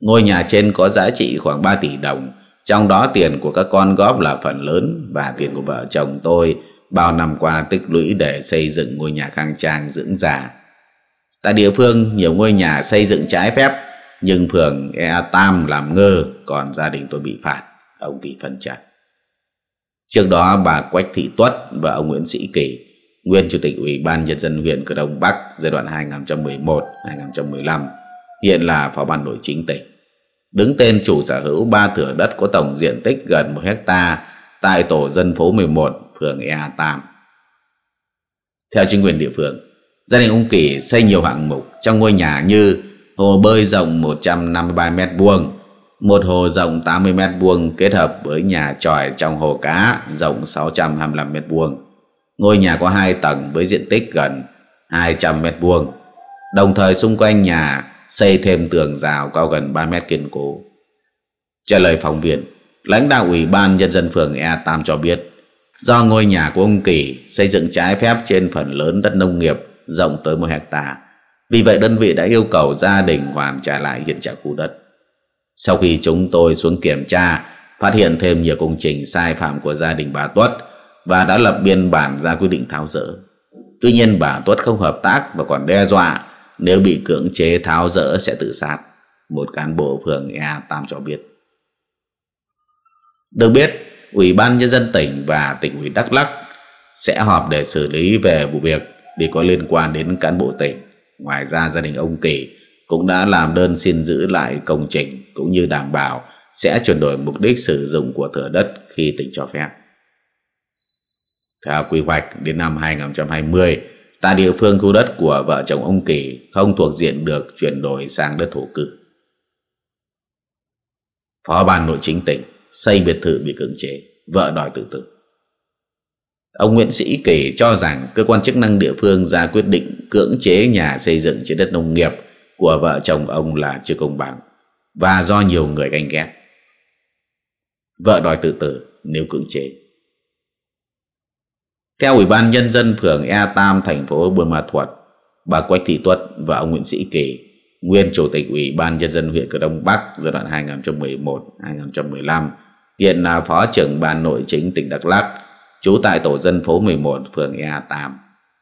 Ngôi nhà trên có giá trị khoảng 3 tỷ đồng, trong đó tiền của các con góp là phần lớn và tiền của vợ chồng tôi bao năm qua tích lũy để xây dựng ngôi nhà khang trang dưỡng già. Tại địa phương, nhiều ngôi nhà xây dựng trái phép, nhưng phường Ea Tam làm ngơ, còn gia đình tôi bị phạt, ông Kỳ phân trạch. Trước đó, bà Quách Thị Tuất và ông Nguyễn Sĩ Kỳ, nguyên chủ tịch Ủy ban Nhân dân huyện Cửa Đông Bắc giai đoạn 2011-2015, hiện là phó ban nội chính tỉnh. Đứng tên chủ sở hữu ba thửa đất có tổng diện tích gần 1 hecta tại tổ dân phố 11 phường ea tam Theo chính quyền địa phương, gia đình ông Kỳ xây nhiều hạng mục trong ngôi nhà như hồ bơi rộng 153 mét vuông, một hồ rộng 80 mét vuông kết hợp với nhà tròi trong hồ cá rộng 625 mét vuông. Ngôi nhà có hai tầng với diện tích gần 200 mét vuông. Đồng thời xung quanh nhà xây thêm tường rào cao gần 3 mét kiên cố. Trả lời phóng viên, lãnh đạo Ủy ban Nhân dân phường E8 cho biết do ngôi nhà của ông Kỳ xây dựng trái phép trên phần lớn đất nông nghiệp rộng tới một hecta. Vì vậy đơn vị đã yêu cầu gia đình hoàn trả lại hiện trạng khu đất. Sau khi chúng tôi xuống kiểm tra, phát hiện thêm nhiều công trình sai phạm của gia đình bà Tuất và đã lập biên bản ra quyết định tháo dỡ. Tuy nhiên bà Tuất không hợp tác và còn đe dọa nếu bị cưỡng chế tháo dỡ sẽ tự sát, một cán bộ phường E Tam cho biết. Được biết, Ủy ban Nhân dân tỉnh và tỉnh ủy Đắk Lắc sẽ họp để xử lý về vụ việc vì có liên quan đến cán bộ tỉnh. Ngoài ra gia đình ông Kỳ cũng đã làm đơn xin giữ lại công trình cũng như đảm bảo sẽ chuyển đổi mục đích sử dụng của thửa đất khi tỉnh cho phép. Theo quy hoạch đến năm 2020, tại địa phương khu đất của vợ chồng ông Kỳ không thuộc diện được chuyển đổi sang đất thổ cư. Phó ban nội chính tỉnh xây biệt thự bị cưỡng chế, vợ đòi tự tử. Ông Nguyễn Sĩ kể cho rằng cơ quan chức năng địa phương ra quyết định cưỡng chế nhà xây dựng trên đất nông nghiệp của vợ chồng ông là chưa công bằng và do nhiều người ganh ghét. Vợ đòi tự tử nếu cưỡng chế. Theo Ủy ban Nhân dân phường E Tam, thành phố Buôn Ma Thuột, bà Quách Thị Tuất và ông Nguyễn Sĩ Kỳ, nguyên Chủ tịch Ủy ban Nhân dân huyện Cửa Đông Bắc giai đoạn 2011-2015, hiện là Phó trưởng Ban Nội chính tỉnh Đắk lắk, trú tại tổ dân phố 11, phường ea tam,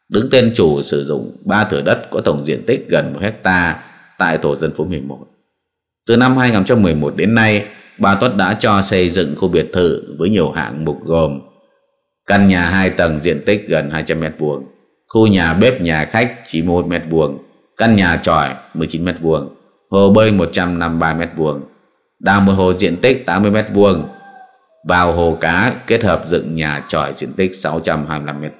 Đứng tên chủ sử dụng 3 thửa đất có tổng diện tích gần 1 hecta tại tổ dân phố 11. Từ năm 2011 đến nay, bà Tuất đã cho xây dựng khu biệt thự với nhiều hạng mục gồm căn nhà 2 tầng diện tích gần 200 mét vuông, khu nhà bếp nhà khách chỉ 91 mét vuông, căn nhà tròi 19 mét vuông, hồ bơi 153 mét vuông, đào một hồ diện tích 80 mét vuông vào hồ cá kết hợp dựng nhà tròi diện tích 625 m2.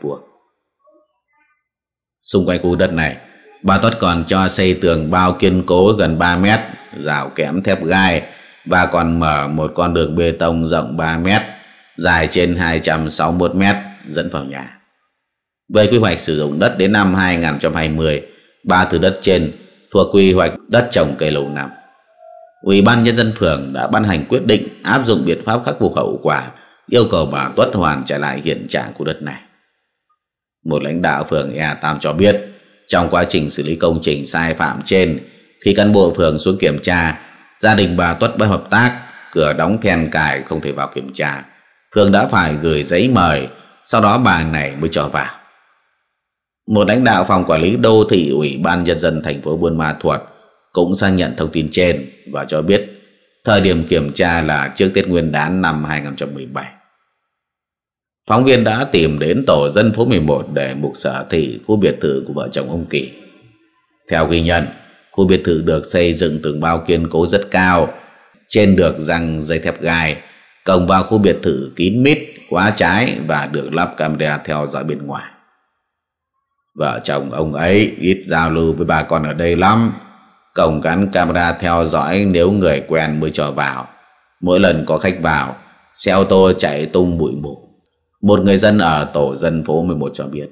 Xung quanh khu đất này, bà Tuất còn cho xây tường bao kiên cố gần 3 mét, rào kẽm thép gai và còn mở một con đường bê tông rộng 3 mét, dài trên 261 mét dẫn vào nhà. Về quy hoạch sử dụng đất đến năm 2020, ba thứ đất trên thuộc quy hoạch đất trồng cây lâu năm. Ủy ban nhân dân phường đã ban hành quyết định áp dụng biện pháp khắc phục hậu quả, yêu cầu bà Tuất Hoàn trả lại hiện trạng của đất này. Một lãnh đạo phường Ea Tam cho biết, trong quá trình xử lý công trình sai phạm trên, khi cán bộ phường xuống kiểm tra, gia đình bà Tuất bất hợp tác, cửa đóng then cài không thể vào kiểm tra. Phường đã phải gửi giấy mời, sau đó bà này mới cho vào. Một lãnh đạo phòng quản lý đô thị Ủy ban nhân dân thành phố Buôn Ma Thuột cũng xác nhận thông tin trên và cho biết thời điểm kiểm tra là trước Tết Nguyên đán năm 2017. Phóng viên đã tìm đến tổ dân phố 11 để mục sở thị khu biệt thự của vợ chồng ông Kỳ. Theo ghi nhận, khu biệt thự được xây dựng từng bao kiên cố rất cao, trên được răng dây thép gai, cổng vào khu biệt thự kín mít, khóa trái và được lắp camera theo dõi bên ngoài. Vợ chồng ông ấy ít giao lưu với bà con ở đây lắm cổng gắn camera theo dõi nếu người quen mới cho vào. Mỗi lần có khách vào, xe ô tô chạy tung bụi mù. Một người dân ở tổ dân phố 11 cho biết.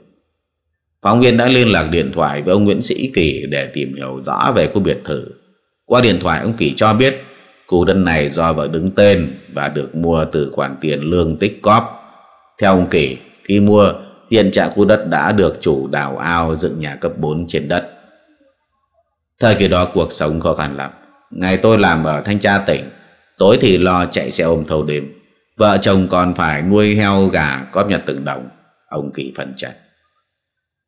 Phóng viên đã liên lạc điện thoại với ông Nguyễn Sĩ Kỳ để tìm hiểu rõ về khu biệt thự. Qua điện thoại ông Kỳ cho biết khu đất này do vợ đứng tên và được mua từ khoản tiền lương tích cóp. Theo ông Kỳ, khi mua, hiện trạng khu đất đã được chủ đào ao dựng nhà cấp 4 trên đất. Thời kỳ đó cuộc sống khó khăn lắm Ngày tôi làm ở thanh tra tỉnh Tối thì lo chạy xe ôm thâu đêm Vợ chồng còn phải nuôi heo gà góp nhật từng đồng Ông Kỳ phân trần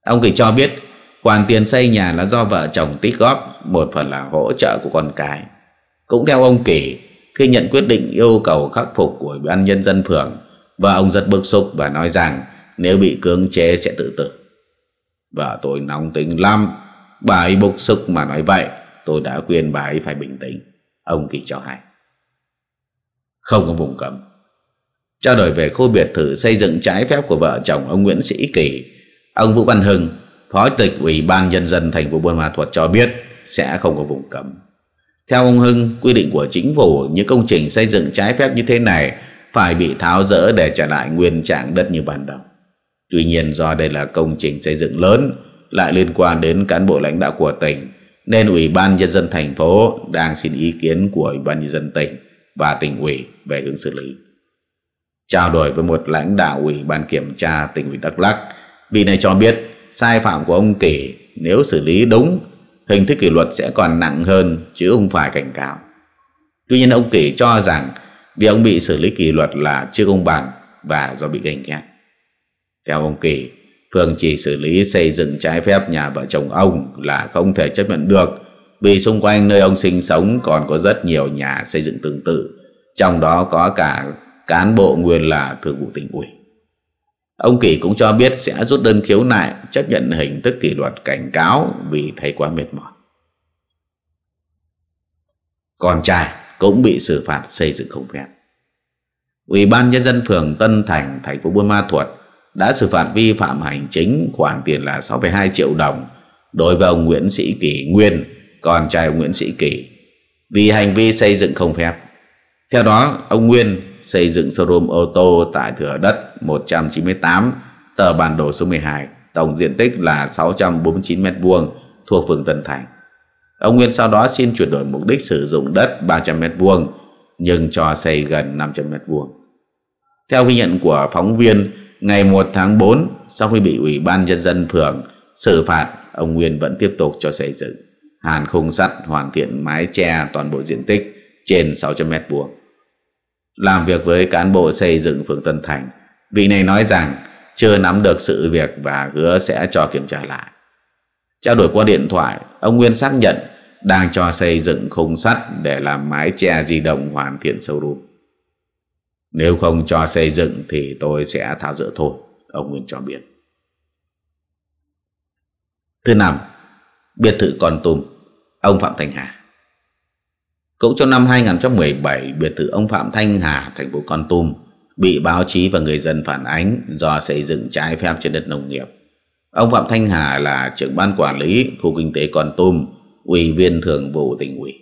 Ông Kỳ cho biết Khoản tiền xây nhà là do vợ chồng tích góp Một phần là hỗ trợ của con cái Cũng theo ông Kỳ Khi nhận quyết định yêu cầu khắc phục của Ủy ban Nhân dân phường Vợ ông rất bức xúc và nói rằng Nếu bị cưỡng chế sẽ tự tử Vợ tôi nóng tính lắm Bà ấy bốc sức mà nói vậy Tôi đã khuyên bà ấy phải bình tĩnh Ông Kỳ cho hay Không có vùng cấm Trao đổi về khu biệt thự xây dựng trái phép của vợ chồng ông Nguyễn Sĩ Kỳ Ông Vũ Văn Hưng Phó tịch Ủy ban Nhân dân thành phố Buôn Ma Thuột cho biết sẽ không có vùng cấm. Theo ông Hưng, quy định của chính phủ những công trình xây dựng trái phép như thế này phải bị tháo rỡ để trả lại nguyên trạng đất như ban đầu. Tuy nhiên do đây là công trình xây dựng lớn lại liên quan đến cán bộ lãnh đạo của tỉnh nên Ủy ban Nhân dân thành phố đang xin ý kiến của Ủy ban Nhân dân tỉnh và tỉnh ủy về hướng xử lý. Trao đổi với một lãnh đạo Ủy ban Kiểm tra tỉnh ủy Đắk Lắk, vị này cho biết sai phạm của ông Kỳ nếu xử lý đúng, hình thức kỷ luật sẽ còn nặng hơn chứ không phải cảnh cáo. Tuy nhiên ông Kỳ cho rằng vì ông bị xử lý kỷ luật là chưa công bằng và do bị ganh ghét. Theo ông Kỳ, phường chỉ xử lý xây dựng trái phép nhà vợ chồng ông là không thể chấp nhận được vì xung quanh nơi ông sinh sống còn có rất nhiều nhà xây dựng tương tự, trong đó có cả cán bộ nguyên là thường vụ tỉnh ủy. Ông Kỳ cũng cho biết sẽ rút đơn khiếu nại chấp nhận hình thức kỷ luật cảnh cáo vì thấy quá mệt mỏi. Con trai cũng bị xử phạt xây dựng không phép. Ủy ban nhân dân phường Tân Thành, thành phố Buôn Ma Thuột đã xử phạt vi phạm hành chính khoản tiền là 6,2 triệu đồng đối với ông Nguyễn Sĩ Kỳ Nguyên, con trai ông Nguyễn Sĩ Kỳ, vì hành vi xây dựng không phép. Theo đó, ông Nguyên xây dựng showroom ô tô tại thửa đất 198, tờ bản đồ số 12, tổng diện tích là 649m2 thuộc phường Tân Thành. Ông Nguyên sau đó xin chuyển đổi mục đích sử dụng đất 300m2 nhưng cho xây gần 500m2. Theo ghi nhận của phóng viên Ngày 1 tháng 4, sau khi bị Ủy ban Nhân dân phường xử phạt, ông Nguyên vẫn tiếp tục cho xây dựng. Hàn khung sắt hoàn thiện mái che toàn bộ diện tích trên 600 mét vuông. Làm việc với cán bộ xây dựng phường Tân Thành, vị này nói rằng chưa nắm được sự việc và hứa sẽ cho kiểm tra lại. Trao đổi qua điện thoại, ông Nguyên xác nhận đang cho xây dựng khung sắt để làm mái che di động hoàn thiện sâu showroom. Nếu không cho xây dựng thì tôi sẽ tháo rỡ thôi ông Nguyên cho biết. Thứ năm, biệt thự Con Tum, ông Phạm Thanh Hà. Cũng trong năm 2017, biệt thự ông Phạm Thanh Hà, thành phố Con Tum, bị báo chí và người dân phản ánh do xây dựng trái phép trên đất nông nghiệp. Ông Phạm Thanh Hà là trưởng ban quản lý khu kinh tế Con Tum, ủy viên thường vụ tỉnh ủy.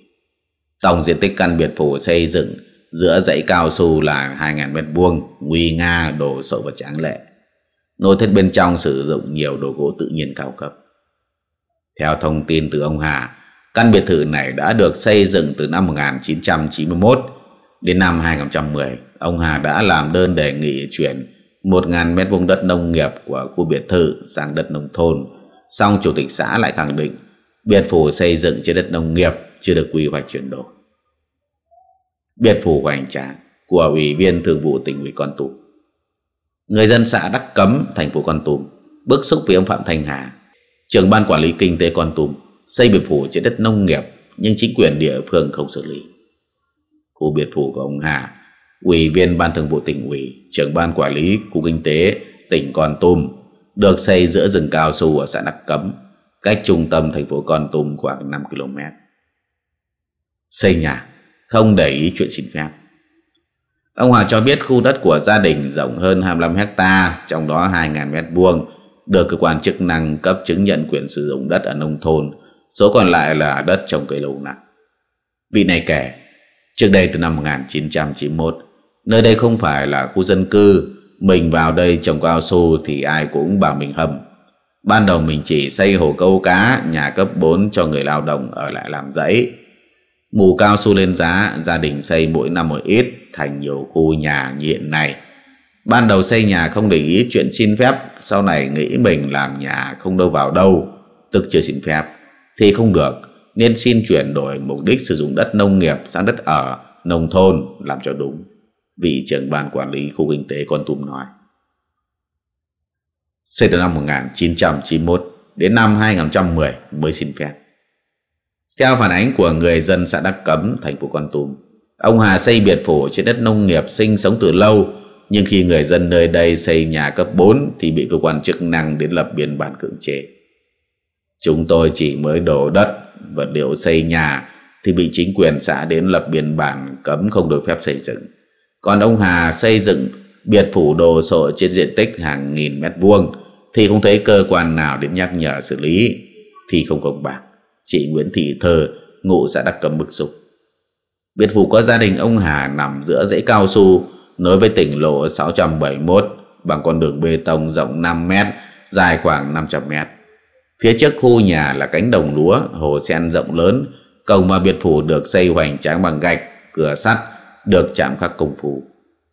Tổng diện tích căn biệt phủ xây dựng giữa dãy cao su là 2.000 mét vuông nguy nga đồ sộ và tráng lệ nội thất bên trong sử dụng nhiều đồ gỗ tự nhiên cao cấp theo thông tin từ ông Hà căn biệt thự này đã được xây dựng từ năm 1991 đến năm 2010 ông Hà đã làm đơn đề nghị chuyển 1.000 mét vuông đất nông nghiệp của khu biệt thự sang đất nông thôn song chủ tịch xã lại khẳng định biệt phủ xây dựng trên đất nông nghiệp chưa được quy hoạch chuyển đổi biệt phủ hoành tráng của ủy viên thường vụ tỉnh ủy Con Tum. Người dân xã Đắc Cấm, thành phố Con Tum bức xúc vì ông Phạm Thanh Hà, trưởng ban quản lý kinh tế Con Tum xây biệt phủ trên đất nông nghiệp nhưng chính quyền địa phương không xử lý. Khu biệt phủ của ông Hà, ủy viên ban thường vụ tỉnh ủy, trưởng ban quản lý khu kinh tế tỉnh Con Tum được xây giữa rừng cao su ở xã Đắc Cấm, cách trung tâm thành phố Con Tum khoảng 5 km. Xây nhà không để ý chuyện xin phép. Ông Hòa cho biết khu đất của gia đình rộng hơn 25 hecta, trong đó 2.000 mét vuông, được cơ quan chức năng cấp chứng nhận quyền sử dụng đất ở nông thôn, số còn lại là đất trồng cây lâu năm. Vị này kể, trước đây từ năm 1991, nơi đây không phải là khu dân cư, mình vào đây trồng cao su thì ai cũng bảo mình hầm. Ban đầu mình chỉ xây hồ câu cá, nhà cấp 4 cho người lao động ở lại làm giấy, Mù cao su lên giá, gia đình xây mỗi năm một ít thành nhiều khu nhà như hiện nay. Ban đầu xây nhà không để ý chuyện xin phép, sau này nghĩ mình làm nhà không đâu vào đâu, tức chưa xin phép, thì không được, nên xin chuyển đổi mục đích sử dụng đất nông nghiệp sang đất ở, nông thôn làm cho đúng. Vị trưởng ban quản lý khu kinh tế Con Tum nói. Xây từ năm 1991 đến năm 2010 mới xin phép. Theo phản ánh của người dân xã Đắc Cấm, thành phố Con Tum, ông Hà xây biệt phủ trên đất nông nghiệp sinh sống từ lâu, nhưng khi người dân nơi đây xây nhà cấp 4 thì bị cơ quan chức năng đến lập biên bản cưỡng chế. Chúng tôi chỉ mới đổ đất, vật liệu xây nhà thì bị chính quyền xã đến lập biên bản cấm không được phép xây dựng. Còn ông Hà xây dựng biệt phủ đồ sộ trên diện tích hàng nghìn mét vuông thì không thấy cơ quan nào đến nhắc nhở xử lý thì không công bằng chị Nguyễn Thị Thơ, ngụ xã Đắc Cầm bức xúc Biệt phủ có gia đình ông Hà nằm giữa dãy cao su, nối với tỉnh lộ 671 bằng con đường bê tông rộng 5 mét, dài khoảng 500 mét. Phía trước khu nhà là cánh đồng lúa, hồ sen rộng lớn, cổng mà biệt phủ được xây hoành tráng bằng gạch, cửa sắt, được chạm khắc công phu.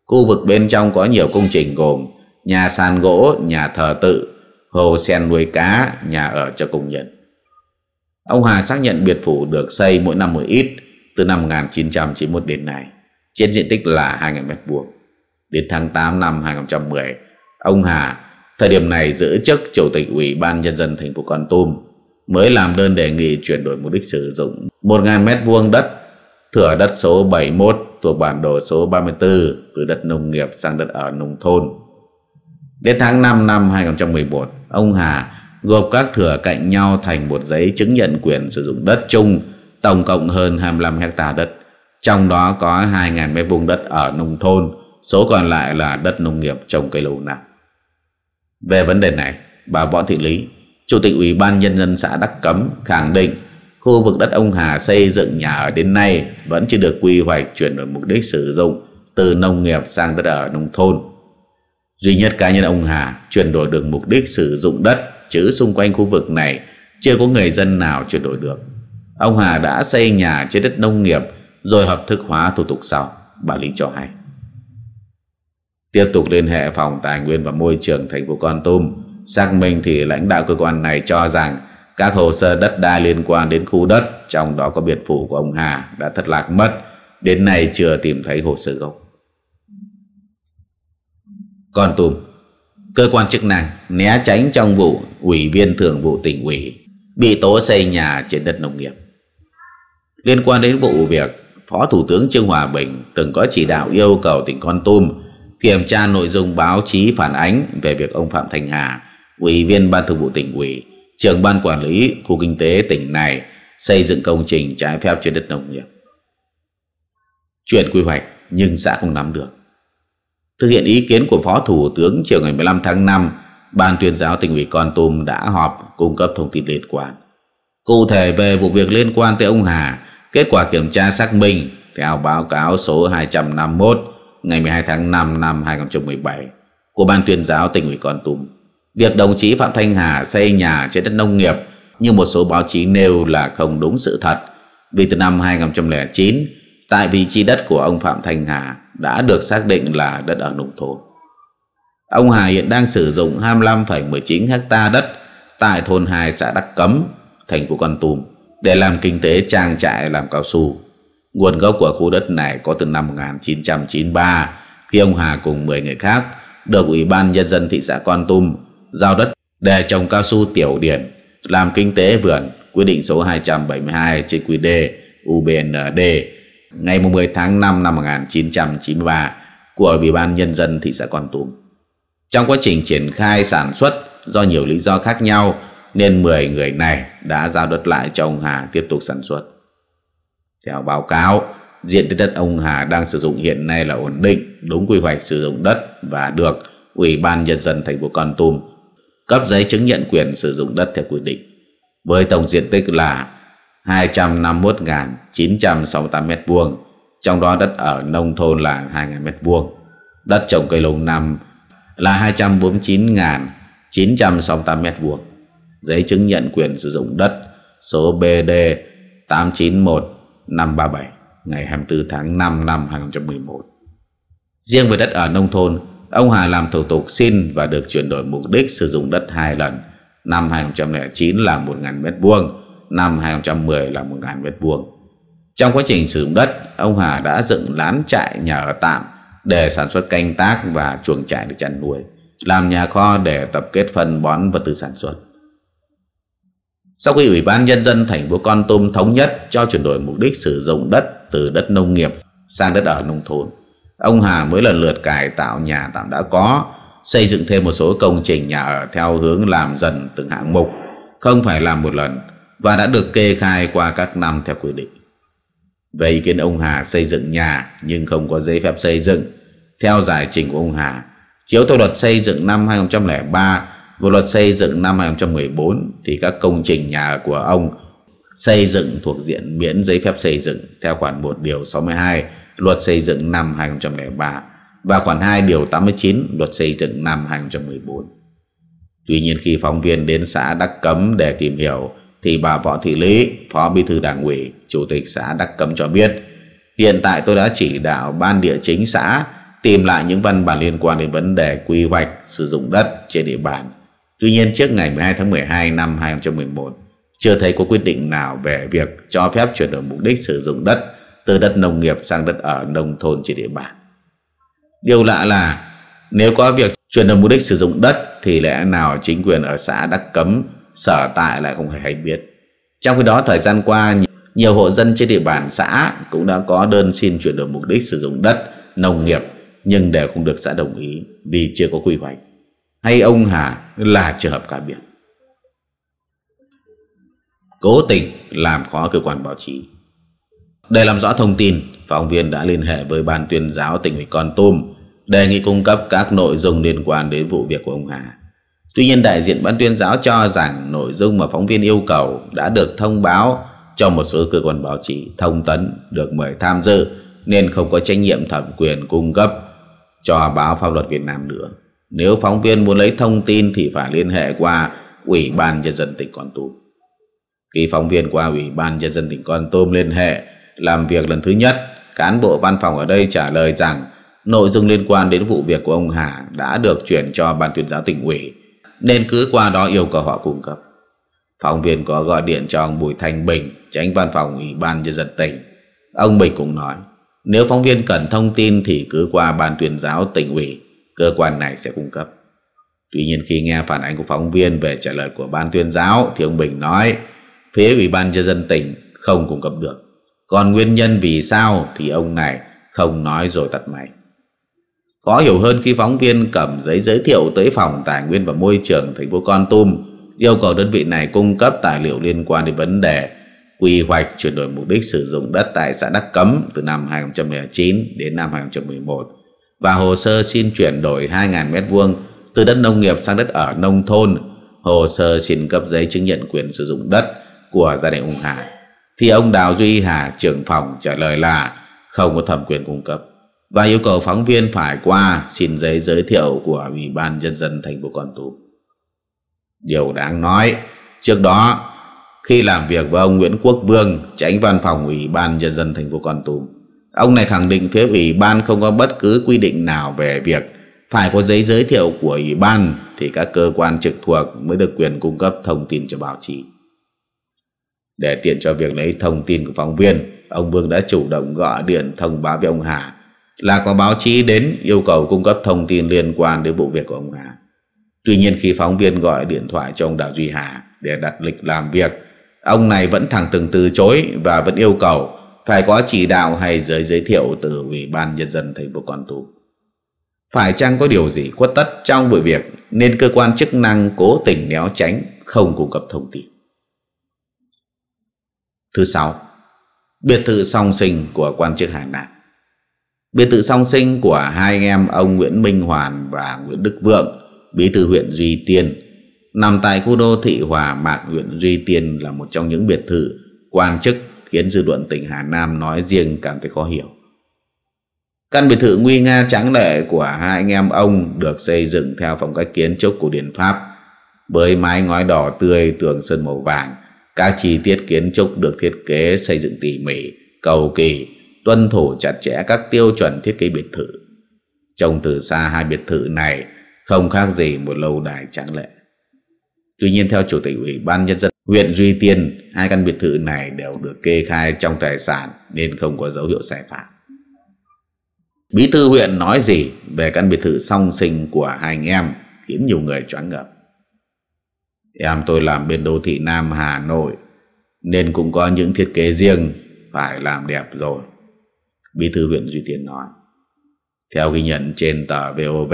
Khu vực bên trong có nhiều công trình gồm nhà sàn gỗ, nhà thờ tự, hồ sen nuôi cá, nhà ở cho công nhân. Ông Hà xác nhận biệt phủ được xây mỗi năm một ít từ năm 1991 đến nay, trên diện tích là 2.000 m2. Đến tháng 8 năm 2010, ông Hà, thời điểm này giữ chức Chủ tịch Ủy ban Nhân dân thành phố Con Tum, mới làm đơn đề nghị chuyển đổi mục đích sử dụng 1.000 m2 đất thửa đất số 71 thuộc bản đồ số 34 từ đất nông nghiệp sang đất ở nông thôn. Đến tháng 5 năm 2011, ông Hà gộp các thửa cạnh nhau thành một giấy chứng nhận quyền sử dụng đất chung tổng cộng hơn 25 hecta đất. Trong đó có 2.000 mét vuông đất ở nông thôn, số còn lại là đất nông nghiệp trồng cây lâu năm. Về vấn đề này, bà Võ Thị Lý, Chủ tịch Ủy ban Nhân dân xã Đắc Cấm khẳng định khu vực đất ông Hà xây dựng nhà ở đến nay vẫn chưa được quy hoạch chuyển đổi mục đích sử dụng từ nông nghiệp sang đất ở nông thôn. Duy nhất cá nhân ông Hà chuyển đổi được mục đích sử dụng đất chữ xung quanh khu vực này chưa có người dân nào chuyển đổi được. Ông Hà đã xây nhà trên đất nông nghiệp rồi hợp thức hóa thủ tục sau, bà Lý cho hay. Tiếp tục liên hệ phòng tài nguyên và môi trường thành phố Con Tum, xác minh thì lãnh đạo cơ quan này cho rằng các hồ sơ đất đai liên quan đến khu đất, trong đó có biệt phủ của ông Hà đã thất lạc mất, đến nay chưa tìm thấy hồ sơ gốc. Con Tum cơ quan chức năng né tránh trong vụ ủy viên thường vụ tỉnh ủy bị tố xây nhà trên đất nông nghiệp. Liên quan đến vụ việc, Phó Thủ tướng Trương Hòa Bình từng có chỉ đạo yêu cầu tỉnh Con Tum kiểm tra nội dung báo chí phản ánh về việc ông Phạm Thành Hà, ủy viên ban thường vụ tỉnh ủy, trưởng ban quản lý khu kinh tế tỉnh này xây dựng công trình trái phép trên đất nông nghiệp. Chuyển quy hoạch nhưng xã không nắm được. Thực hiện ý kiến của Phó Thủ tướng chiều ngày 15 tháng 5, Ban tuyên giáo tỉnh ủy Con Tum đã họp cung cấp thông tin liên quan. Cụ thể về vụ việc liên quan tới ông Hà, kết quả kiểm tra xác minh theo báo cáo số 251 ngày 12 tháng 5 năm 2017 của Ban tuyên giáo tỉnh ủy Con Tum. Việc đồng chí Phạm Thanh Hà xây nhà trên đất nông nghiệp như một số báo chí nêu là không đúng sự thật vì từ năm 2009 tại vị trí đất của ông Phạm Thanh Hà đã được xác định là đất ở nông thôn. Ông Hà hiện đang sử dụng 25,19 hecta đất tại thôn 2 xã Đắc Cấm, thành phố Con Tum để làm kinh tế trang trại làm cao su. Nguồn gốc của khu đất này có từ năm 1993 khi ông Hà cùng 10 người khác được Ủy ban Nhân dân thị xã Con Tum giao đất để trồng cao su tiểu điển làm kinh tế vườn quy định số 272 trên quy đề UBND ngày 10 tháng 5 năm 1993 của Ủy ban Nhân dân thị xã Con Tum. Trong quá trình triển khai sản xuất do nhiều lý do khác nhau nên 10 người này đã giao đất lại cho ông Hà tiếp tục sản xuất. Theo báo cáo, diện tích đất ông Hà đang sử dụng hiện nay là ổn định, đúng quy hoạch sử dụng đất và được Ủy ban Nhân dân thành phố Con Tum cấp giấy chứng nhận quyền sử dụng đất theo quy định. Với tổng diện tích là 251.968 m2, trong đó đất ở nông thôn là 2.000 m2, đất trồng cây lâu năm là 249.968 m2. Giấy chứng nhận quyền sử dụng đất số BD 891537 ngày 24 tháng 5 năm 2011. Riêng về đất ở nông thôn, ông Hà làm thủ tục xin và được chuyển đổi mục đích sử dụng đất hai lần. Năm 2009 là 1.000 m2, năm 2010 là 1.000 mét vuông. Trong quá trình sử dụng đất, ông Hà đã dựng lán trại nhà ở tạm để sản xuất canh tác và chuồng trại để chăn nuôi, làm nhà kho để tập kết phân bón vật tư sản xuất. Sau khi Ủy ban Nhân dân thành phố Con Tum thống nhất cho chuyển đổi mục đích sử dụng đất từ đất nông nghiệp sang đất ở nông thôn, ông Hà mới lần lượt cải tạo nhà tạm đã có, xây dựng thêm một số công trình nhà ở theo hướng làm dần từng hạng mục, không phải làm một lần và đã được kê khai qua các năm theo quy định. Về ý kiến ông Hà xây dựng nhà nhưng không có giấy phép xây dựng, theo giải trình của ông Hà, chiếu theo luật xây dựng năm 2003 và luật xây dựng năm 2014 thì các công trình nhà của ông xây dựng thuộc diện miễn giấy phép xây dựng theo khoản 1 điều 62 luật xây dựng năm 2003 và khoản 2 điều 89 luật xây dựng năm 2014. Tuy nhiên khi phóng viên đến xã Đắc Cấm để tìm hiểu thì bà Võ Thị Lý, Phó Bí thư Đảng ủy, Chủ tịch xã Đắc Cấm cho biết, hiện tại tôi đã chỉ đạo ban địa chính xã tìm lại những văn bản liên quan đến vấn đề quy hoạch sử dụng đất trên địa bàn. Tuy nhiên trước ngày 12 tháng 12 năm 2011, chưa thấy có quyết định nào về việc cho phép chuyển đổi mục đích sử dụng đất từ đất nông nghiệp sang đất ở nông thôn trên địa bàn. Điều lạ là nếu có việc chuyển đổi mục đích sử dụng đất thì lẽ nào chính quyền ở xã Đắc Cấm sở tại lại không hề hay biết. Trong khi đó thời gian qua nhiều hộ dân trên địa bàn xã cũng đã có đơn xin chuyển đổi mục đích sử dụng đất nông nghiệp nhưng đều không được xã đồng ý vì chưa có quy hoạch. Hay ông Hà là trường hợp cá biệt. Cố tình làm khó cơ quan báo chí. Để làm rõ thông tin, phóng viên đã liên hệ với ban tuyên giáo tỉnh ủy Con Tum đề nghị cung cấp các nội dung liên quan đến vụ việc của ông Hà. Tuy nhiên đại diện ban tuyên giáo cho rằng nội dung mà phóng viên yêu cầu đã được thông báo cho một số cơ quan báo chí thông tấn được mời tham dự nên không có trách nhiệm thẩm quyền cung cấp cho báo pháp luật Việt Nam nữa. Nếu phóng viên muốn lấy thông tin thì phải liên hệ qua Ủy ban Nhân dân tỉnh Con Tum. Khi phóng viên qua Ủy ban Nhân dân tỉnh Con Tum liên hệ làm việc lần thứ nhất, cán bộ văn phòng ở đây trả lời rằng nội dung liên quan đến vụ việc của ông Hà đã được chuyển cho Ban tuyên giáo tỉnh ủy nên cứ qua đó yêu cầu họ cung cấp. Phóng viên có gọi điện cho ông Bùi Thanh Bình, tránh văn phòng Ủy ban Nhân dân tỉnh. Ông Bình cũng nói, nếu phóng viên cần thông tin thì cứ qua ban tuyên giáo tỉnh ủy, cơ quan này sẽ cung cấp. Tuy nhiên khi nghe phản ánh của phóng viên về trả lời của ban tuyên giáo thì ông Bình nói phía Ủy ban Nhân dân tỉnh không cung cấp được. Còn nguyên nhân vì sao thì ông này không nói rồi tắt máy. Khó hiểu hơn khi phóng viên cầm giấy giới thiệu tới phòng tài nguyên và môi trường thành phố Con Tum yêu cầu đơn vị này cung cấp tài liệu liên quan đến vấn đề quy hoạch chuyển đổi mục đích sử dụng đất tại xã Đắc Cấm từ năm 2009 đến năm 2011 và hồ sơ xin chuyển đổi 2.000 m2 từ đất nông nghiệp sang đất ở nông thôn, hồ sơ xin cấp giấy chứng nhận quyền sử dụng đất của gia đình ông Hà Thì ông Đào Duy Hà, trưởng phòng trả lời là không có thẩm quyền cung cấp và yêu cầu phóng viên phải qua xin giấy giới thiệu của Ủy ban Nhân dân thành phố Con Tum. Điều đáng nói, trước đó khi làm việc với ông Nguyễn Quốc Vương, tránh văn phòng Ủy ban Nhân dân thành phố Con Tum, ông này khẳng định phía Ủy ban không có bất cứ quy định nào về việc phải có giấy giới thiệu của Ủy ban thì các cơ quan trực thuộc mới được quyền cung cấp thông tin cho báo chí. Để tiện cho việc lấy thông tin của phóng viên, ông Vương đã chủ động gọi điện thông báo với ông Hà là có báo chí đến yêu cầu cung cấp thông tin liên quan đến vụ việc của ông Hà. Tuy nhiên khi phóng viên gọi điện thoại cho ông Đào Duy Hà để đặt lịch làm việc, ông này vẫn thẳng từng từ chối và vẫn yêu cầu phải có chỉ đạo hay giới giới thiệu từ Ủy ban Nhân dân thành phố Con Tum. Phải chăng có điều gì khuất tất trong buổi việc nên cơ quan chức năng cố tình néo tránh không cung cấp thông tin. Thứ sáu, biệt thự song sinh của quan chức Hải Nam Biệt thự song sinh của hai anh em ông Nguyễn Minh Hoàn và Nguyễn Đức Vượng, bí thư huyện Duy Tiên, nằm tại khu đô thị Hòa Mạc huyện Duy Tiên là một trong những biệt thự quan chức khiến dư luận tỉnh Hà Nam nói riêng cảm thấy khó hiểu. Căn biệt thự nguy nga tráng lệ của hai anh em ông được xây dựng theo phong cách kiến trúc của Điền Pháp, với mái ngói đỏ tươi, tường sơn màu vàng, các chi tiết kiến trúc được thiết kế xây dựng tỉ mỉ, cầu kỳ, tuân thủ chặt chẽ các tiêu chuẩn thiết kế biệt thự. Trông từ xa hai biệt thự này không khác gì một lâu đài tráng lệ. Tuy nhiên theo Chủ tịch Ủy ban Nhân dân huyện Duy Tiên, hai căn biệt thự này đều được kê khai trong tài sản nên không có dấu hiệu sai phạm. Bí thư huyện nói gì về căn biệt thự song sinh của hai anh em khiến nhiều người choáng ngợp. Em tôi làm bên đô thị Nam Hà Nội nên cũng có những thiết kế riêng phải làm đẹp rồi. Bí thư huyện Duy tiên nói. Theo ghi nhận trên tờ VOV,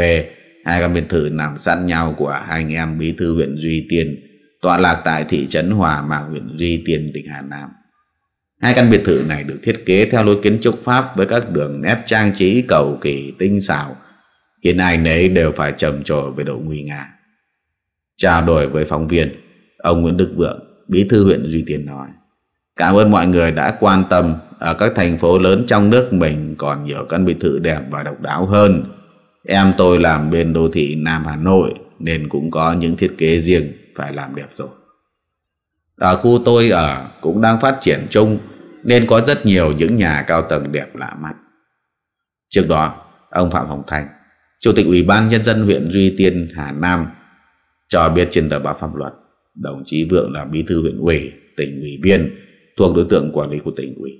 hai căn biệt thự nằm sát nhau của hai anh em bí thư huyện Duy Tiên tọa lạc tại thị trấn Hòa Mạc huyện Duy Tiên tỉnh Hà Nam. Hai căn biệt thự này được thiết kế theo lối kiến trúc Pháp với các đường nét trang trí cầu kỳ tinh xảo, khiến ai nấy đều phải trầm trồ về độ nguy nga. Trao đổi với phóng viên, ông Nguyễn Đức Vượng, bí thư huyện Duy Tiên nói, Cảm ơn mọi người đã quan tâm ở à, các thành phố lớn trong nước mình còn nhiều căn biệt thự đẹp và độc đáo hơn. Em tôi làm bên đô thị Nam Hà Nội nên cũng có những thiết kế riêng phải làm đẹp rồi. Ở à, khu tôi ở à, cũng đang phát triển chung nên có rất nhiều những nhà cao tầng đẹp lạ mắt. Trước đó, ông Phạm Hồng Thành, Chủ tịch Ủy ban Nhân dân huyện Duy Tiên, Hà Nam, cho biết trên tờ báo pháp luật, đồng chí Vượng là bí thư huyện ủy, tỉnh ủy viên, thuộc đối tượng quản lý của tỉnh ủy.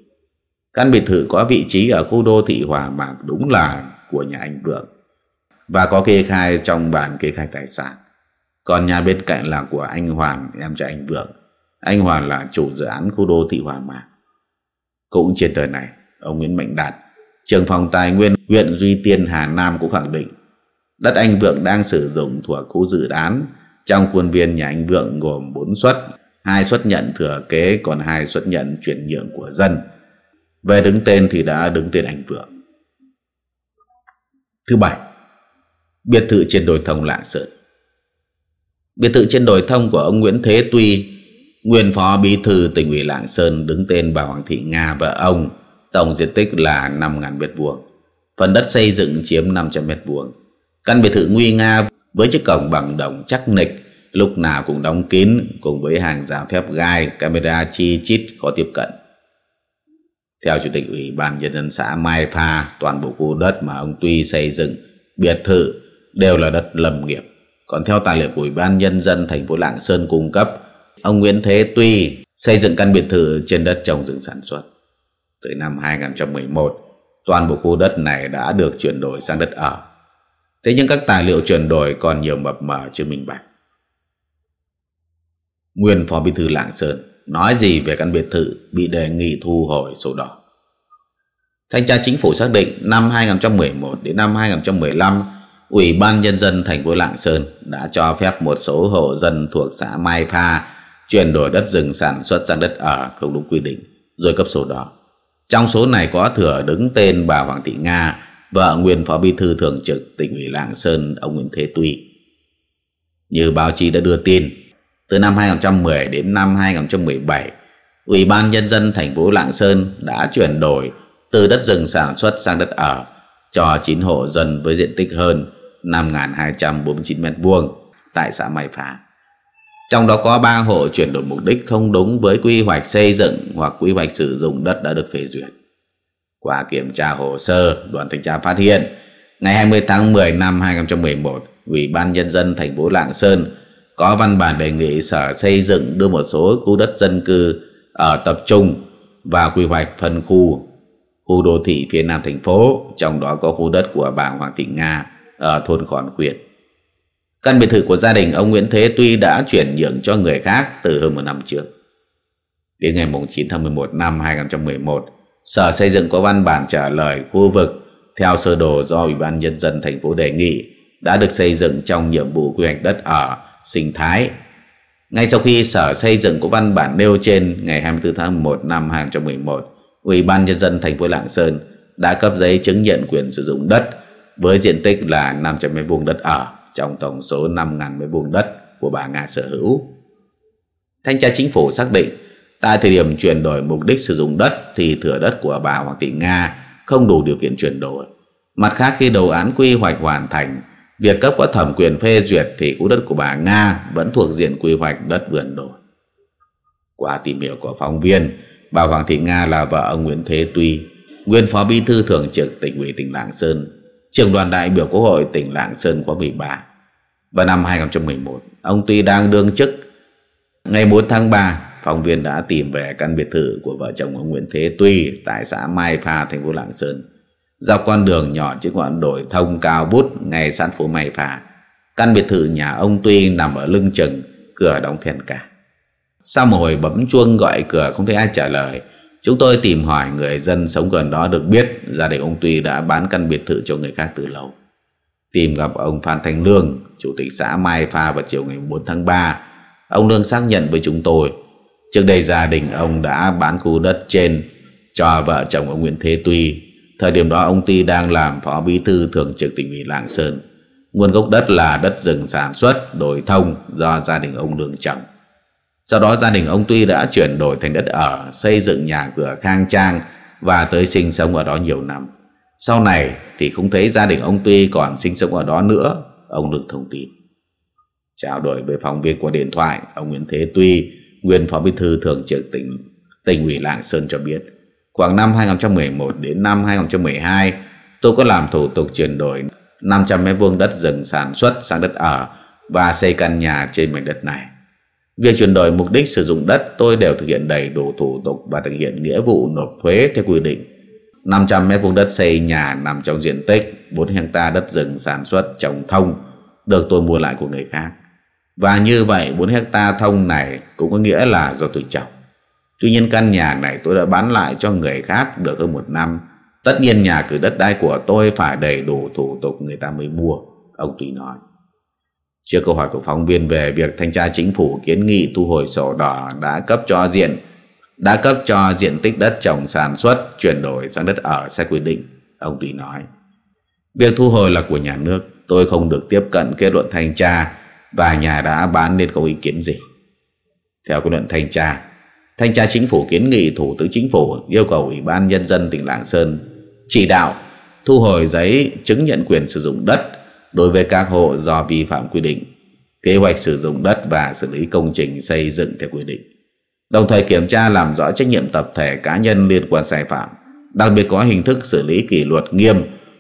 Căn biệt thự có vị trí ở khu đô thị Hòa Mạc đúng là của nhà anh Vượng và có kê khai trong bản kê khai tài sản. Còn nhà bên cạnh là của anh Hoàn, em trai anh Vượng. Anh Hoàn là chủ dự án khu đô thị Hòa Mạc. Cũng trên tờ này, ông Nguyễn Mạnh Đạt, trưởng phòng tài nguyên huyện Duy Tiên Hà Nam cũng khẳng định đất anh Vượng đang sử dụng thuộc khu dự án trong khuôn viên nhà anh Vượng gồm 4 suất, hai suất nhận thừa kế còn hai suất nhận chuyển nhượng của dân. Về đứng tên thì đã đứng tên anh Vượng. Thứ bảy, biệt thự trên đồi thông Lạng Sơn. Biệt thự trên đồi thông của ông Nguyễn Thế Tuy, nguyên phó bí thư tỉnh ủy Lạng Sơn đứng tên bà Hoàng Thị Nga và ông, tổng diện tích là 5.000 mét vuông. Phần đất xây dựng chiếm 500 mét vuông. Căn biệt thự nguy nga với chiếc cổng bằng đồng chắc nịch lúc nào cũng đóng kín cùng với hàng rào thép gai, camera chi chít khó tiếp cận. Theo Chủ tịch Ủy ban Nhân dân xã Mai Pha, toàn bộ khu đất mà ông Tuy xây dựng, biệt thự đều là đất lâm nghiệp. Còn theo tài liệu của Ủy ban Nhân dân thành phố Lạng Sơn cung cấp, ông Nguyễn Thế Tuy xây dựng căn biệt thự trên đất trồng rừng sản xuất. Từ năm 2011, toàn bộ khu đất này đã được chuyển đổi sang đất ở. Thế nhưng các tài liệu chuyển đổi còn nhiều mập mờ chưa minh bạch. Nguyên Phó Bí thư Lạng Sơn nói gì về căn biệt thự bị đề nghị thu hồi sổ đỏ. Thanh tra chính phủ xác định năm 2011 đến năm 2015, Ủy ban Nhân dân thành phố Lạng Sơn đã cho phép một số hộ dân thuộc xã Mai Pha chuyển đổi đất rừng sản xuất sang đất ở không đúng quy định, rồi cấp sổ đỏ. Trong số này có thừa đứng tên bà Hoàng Thị Nga, vợ nguyên phó bí thư thường trực tỉnh ủy Lạng Sơn ông Nguyễn Thế Tuy. Như báo chí đã đưa tin, từ năm 2010 đến năm 2017, Ủy ban Nhân dân thành phố Lạng Sơn đã chuyển đổi từ đất rừng sản xuất sang đất ở cho 9 hộ dân với diện tích hơn 5.249 m2 tại xã Mai Phá. Trong đó có 3 hộ chuyển đổi mục đích không đúng với quy hoạch xây dựng hoặc quy hoạch sử dụng đất đã được phê duyệt. Qua kiểm tra hồ sơ, đoàn thanh tra phát hiện, ngày 20 tháng 10 năm 2011, Ủy ban Nhân dân thành phố Lạng Sơn có văn bản đề nghị Sở Xây dựng đưa một số khu đất dân cư ở tập trung và quy hoạch phân khu khu đô thị phía nam thành phố, trong đó có khu đất của bà Hoàng Thị Nga ở thôn Khòn Quyệt. Căn biệt thự của gia đình ông Nguyễn Thế Tuy đã chuyển nhượng cho người khác từ hơn một năm trước. Đến ngày 9 tháng 11 năm 2011, Sở Xây dựng có văn bản trả lời khu vực theo sơ đồ do Ủy ban Nhân dân thành phố đề nghị đã được xây dựng trong nhiệm vụ quy hoạch đất ở sinh thái. Ngay sau khi Sở Xây dựng có văn bản nêu trên ngày 24 tháng 1 năm 2011, Ủy ban Nhân dân thành phố Lạng Sơn đã cấp giấy chứng nhận quyền sử dụng đất với diện tích là 500 m 2 đất ở trong tổng số 5.000 m 2 đất của bà Nga sở hữu. Thanh tra chính phủ xác định tại thời điểm chuyển đổi mục đích sử dụng đất thì thửa đất của bà Hoàng Thị Nga không đủ điều kiện chuyển đổi. Mặt khác khi đầu án quy hoạch hoàn thành Việc cấp có thẩm quyền phê duyệt thì khu đất của bà Nga vẫn thuộc diện quy hoạch đất vườn đồi. Qua tìm hiểu của phóng viên, bà Hoàng Thị Nga là vợ ông Nguyễn Thế Tuy, nguyên phó bí thư thường trực tỉnh ủy tỉnh Lạng Sơn, trưởng đoàn đại biểu Quốc hội tỉnh Lạng Sơn khóa 13. và năm 2011, ông Tuy đang đương chức. Ngày 4 tháng 3, phóng viên đã tìm về căn biệt thự của vợ chồng ông Nguyễn Thế Tuy tại xã Mai Pha, thành phố Lạng Sơn. Dọc con đường nhỏ chiếc ngọn đồi thông cao bút ngay sát phố May Phà. Căn biệt thự nhà ông tuy nằm ở lưng chừng, cửa đóng thèn cả. Sau một hồi bấm chuông gọi cửa không thấy ai trả lời, chúng tôi tìm hỏi người dân sống gần đó được biết gia đình ông Tuy đã bán căn biệt thự cho người khác từ lâu. Tìm gặp ông Phan Thanh Lương, chủ tịch xã Mai Pha vào chiều ngày 4 tháng 3, ông Lương xác nhận với chúng tôi Trước đây gia đình ông đã bán khu đất trên cho vợ chồng ông Nguyễn Thế Tuy Thời điểm đó ông Ti đang làm phó bí thư thường trực tỉnh ủy Lạng Sơn. Nguồn gốc đất là đất rừng sản xuất, đồi thông do gia đình ông Đường trọng Sau đó gia đình ông Tuy đã chuyển đổi thành đất ở, xây dựng nhà cửa khang trang và tới sinh sống ở đó nhiều năm. Sau này thì không thấy gia đình ông Tuy còn sinh sống ở đó nữa, ông được thông tin. Trao đổi với phóng viên qua điện thoại, ông Nguyễn Thế Tuy, nguyên phó bí thư thường trực tỉnh tỉnh ủy Lạng Sơn cho biết Khoảng năm 2011 đến năm 2012, tôi có làm thủ tục chuyển đổi 500 mét vuông đất rừng sản xuất sang đất ở và xây căn nhà trên mảnh đất này. Việc chuyển đổi mục đích sử dụng đất tôi đều thực hiện đầy đủ thủ tục và thực hiện nghĩa vụ nộp thuế theo quy định. 500 mét vuông đất xây nhà nằm trong diện tích 4 hecta đất rừng sản xuất trồng thông được tôi mua lại của người khác. Và như vậy 4 hecta thông này cũng có nghĩa là do tôi trồng. Tuy nhiên căn nhà này tôi đã bán lại cho người khác được hơn một năm. Tất nhiên nhà cửa đất đai của tôi phải đầy đủ thủ tục người ta mới mua, ông Tùy nói. Trước câu hỏi của phóng viên về việc thanh tra chính phủ kiến nghị thu hồi sổ đỏ đã cấp cho diện đã cấp cho diện tích đất trồng sản xuất chuyển đổi sang đất ở sai quy định, ông Tùy nói. Việc thu hồi là của nhà nước, tôi không được tiếp cận kết luận thanh tra và nhà đã bán nên không ý kiến gì. Theo kết luận thanh tra, Thanh tra chính phủ kiến nghị Thủ tướng Chính phủ yêu cầu Ủy ban Nhân dân tỉnh Lạng Sơn chỉ đạo thu hồi giấy chứng nhận quyền sử dụng đất đối với các hộ do vi phạm quy định, kế hoạch sử dụng đất và xử lý công trình xây dựng theo quy định. Đồng thời kiểm tra làm rõ trách nhiệm tập thể cá nhân liên quan sai phạm, đặc biệt có hình thức xử lý kỷ luật nghiêm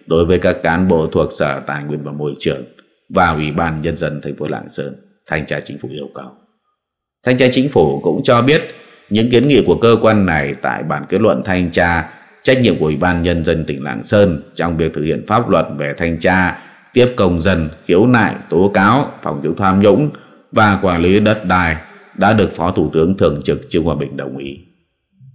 đối với các cán bộ thuộc Sở Tài nguyên và Môi trường và Ủy ban Nhân dân thành phố Lạng Sơn, Thanh tra Chính phủ yêu cầu. Thanh tra Chính phủ cũng cho biết những kiến nghị của cơ quan này tại bản kết luận thanh tra trách nhiệm của Ủy ban Nhân dân tỉnh Lạng Sơn trong việc thực hiện pháp luật về thanh tra, tiếp công dân, khiếu nại, tố cáo, phòng chống tham nhũng và quản lý đất đai đã được Phó Thủ tướng Thường trực Trương Hòa Bình đồng ý.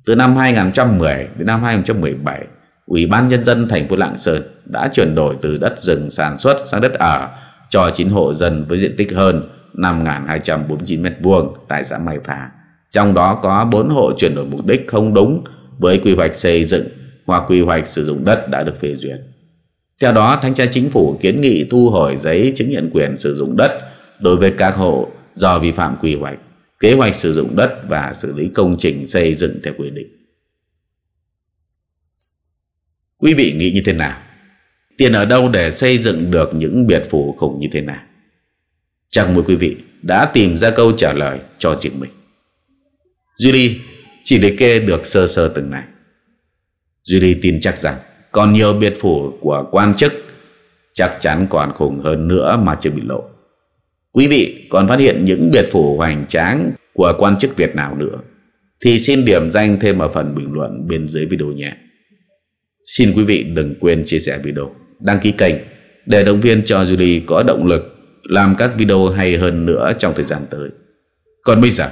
Từ năm 2010 đến năm 2017, Ủy ban Nhân dân thành phố Lạng Sơn đã chuyển đổi từ đất rừng sản xuất sang đất ở cho 9 hộ dân với diện tích hơn 5.249m2 tại xã Mai Phà trong đó có 4 hộ chuyển đổi mục đích không đúng với quy hoạch xây dựng hoặc quy hoạch sử dụng đất đã được phê duyệt. Theo đó, Thanh tra Chính phủ kiến nghị thu hồi giấy chứng nhận quyền sử dụng đất đối với các hộ do vi phạm quy hoạch, kế hoạch sử dụng đất và xử lý công trình xây dựng theo quy định. Quý vị nghĩ như thế nào? Tiền ở đâu để xây dựng được những biệt phủ khủng như thế này? Chắc mời quý vị đã tìm ra câu trả lời cho riêng mình. Julie chỉ để kê được sơ sơ từng này. Julie tin chắc rằng còn nhiều biệt phủ của quan chức chắc chắn còn khủng hơn nữa mà chưa bị lộ. Quý vị còn phát hiện những biệt phủ hoành tráng của quan chức Việt nào nữa thì xin điểm danh thêm ở phần bình luận bên dưới video nhé. Xin quý vị đừng quên chia sẻ video, đăng ký kênh để động viên cho Julie có động lực làm các video hay hơn nữa trong thời gian tới. Còn bây giờ,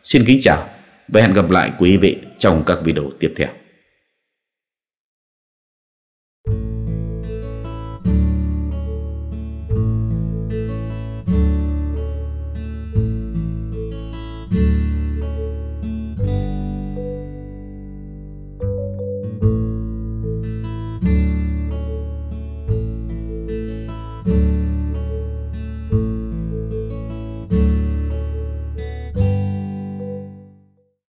xin kính chào và hẹn gặp lại quý vị trong các video tiếp theo.